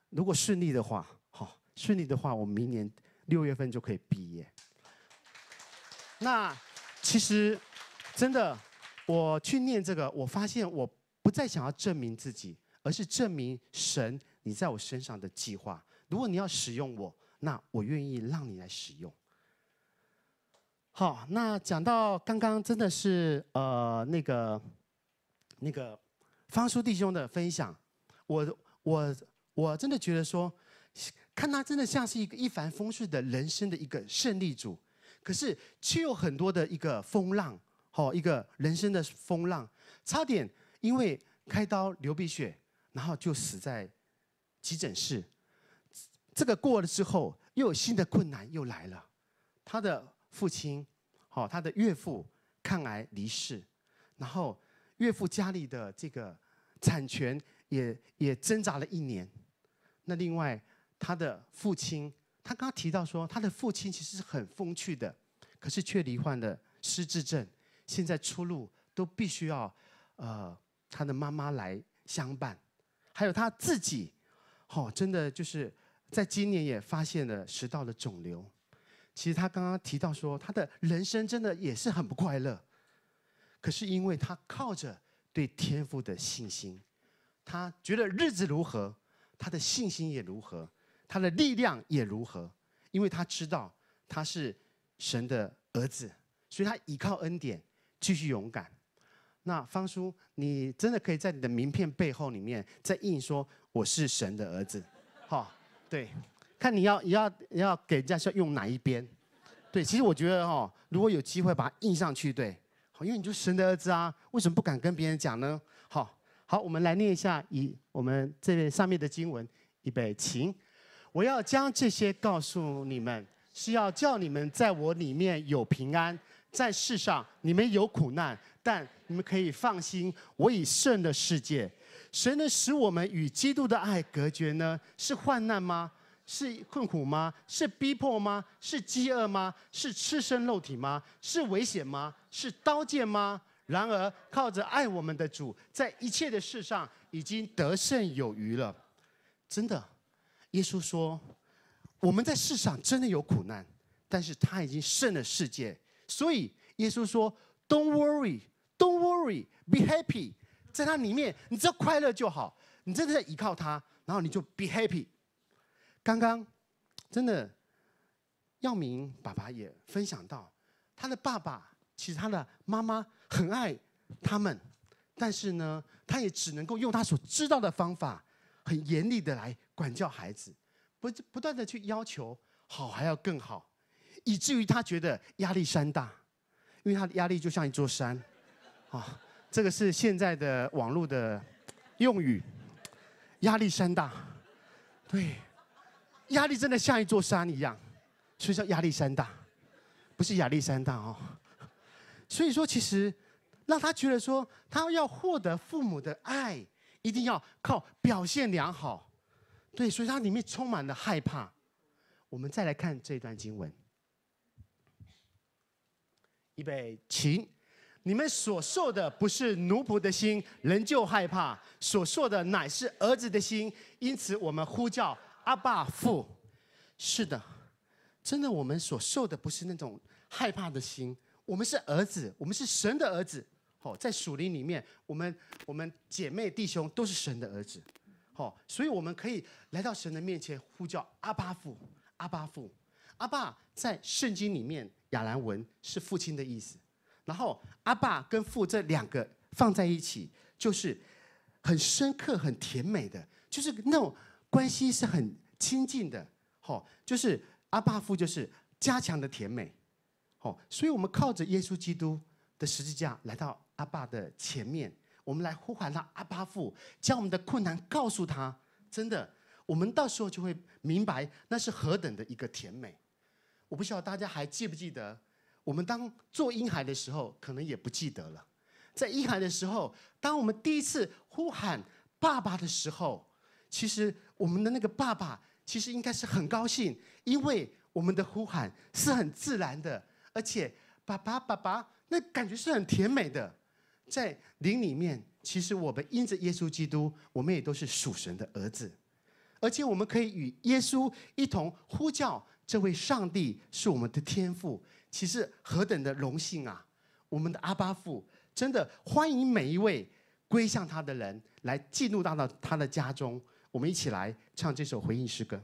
如果顺利的话，好，顺利的话，我明年六月份就可以毕业。那其实真的，我去念这个，我发现我不再想要证明自己，而是证明神你在我身上的计划。如果你要使用我，那我愿意让你来使用。好，那讲到刚刚真的是呃那个，那个方叔弟兄的分享，我我我真的觉得说，看他真的像是一个一帆风顺的人生的一个胜利组，可是却有很多的一个风浪，好一个人生的风浪，差点因为开刀流鼻血，然后就死在急诊室，这个过了之后，又有新的困难又来了，他的。父亲，好，他的岳父抗癌离世，然后岳父家里的这个产权也也挣扎了一年。那另外，他的父亲，他刚刚提到说，他的父亲其实是很风趣的，可是却罹患了失智症，现在出路都必须要呃他的妈妈来相伴，还有他自己，好，真的就是在今年也发现了食道的肿瘤。其实他刚刚提到说，他的人生真的也是很不快乐，可是因为他靠着对天赋的信心，他觉得日子如何，他的信心也如何，他的力量也如何，因为他知道他是神的儿子，所以他依靠恩典继续勇敢。那方叔，你真的可以在你的名片背后里面再印说我是神的儿子，哈，对。看你要你要你要给人家是用哪一边，对，其实我觉得哈，如果有机会把它印上去，对，好，因为你就神的儿子啊，为什么不敢跟别人讲呢？好，好，我们来念一下以我们这上面的经文，预备，请，我要将这些告诉你们，是要叫你们在我里面有平安，在世上你们有苦难，但你们可以放心，我以圣的世界，谁能使我们与基督的爱隔绝呢？是患难吗？是困苦吗？是逼迫吗？是饥饿吗？是吃身肉体吗？是危险吗？是刀剑吗？然而，靠着爱我们的主，在一切的事上已经得胜有余了。真的，耶稣说，我们在世上真的有苦难，但是他已经胜了世界。所以，耶稣说，Don't worry, Don't worry, Be happy。在他里面，你只要快乐就好。你真的在依靠他，然后你就 Be happy。刚刚，真的，耀明爸爸也分享到，他的爸爸其实他的妈妈很爱他们，但是呢，他也只能够用他所知道的方法，很严厉的来管教孩子，不不断的去要求好还要更好，以至于他觉得压力山大，因为他的压力就像一座山，啊，这个是现在的网络的用语，压力山大，对。压力真的像一座山一样，所以叫压力山大，不是亚历山大哦。所以说，其实让他觉得说，他要获得父母的爱，一定要靠表现良好，对，所以他里面充满了害怕。我们再来看这段经文，预备，请你们所受的不是奴仆的心，仍旧害怕；所受的乃是儿子的心，因此我们呼叫。阿爸父，是的，真的，我们所受的不是那种害怕的心，我们是儿子，我们是神的儿子。哦，在树林里面，我们我们姐妹弟兄都是神的儿子。哦，所以我们可以来到神的面前，呼叫阿爸父，阿爸父，阿爸。在圣经里面，亚兰文是父亲的意思，然后阿爸跟父这两个放在一起，就是很深刻、很甜美的，就是那种。关系是很亲近的，吼，就是阿爸父就是加强的甜美，吼，所以我们靠着耶稣基督的十字架来到阿爸的前面，我们来呼喊他阿爸父，将我们的困难告诉他，真的，我们到时候就会明白那是何等的一个甜美。我不知道大家还记不记得，我们当做婴孩的时候，可能也不记得了。在婴孩的时候，当我们第一次呼喊爸爸的时候，其实。我们的那个爸爸其实应该是很高兴，因为我们的呼喊是很自然的，而且“爸爸，爸爸”，那感觉是很甜美的。在灵里面，其实我们因着耶稣基督，我们也都是属神的儿子，而且我们可以与耶稣一同呼叫这位上帝是我们的天父。其实何等的荣幸啊！我们的阿巴父真的欢迎每一位归向他的人来进入到他的家中。我们一起来唱这首回应诗歌。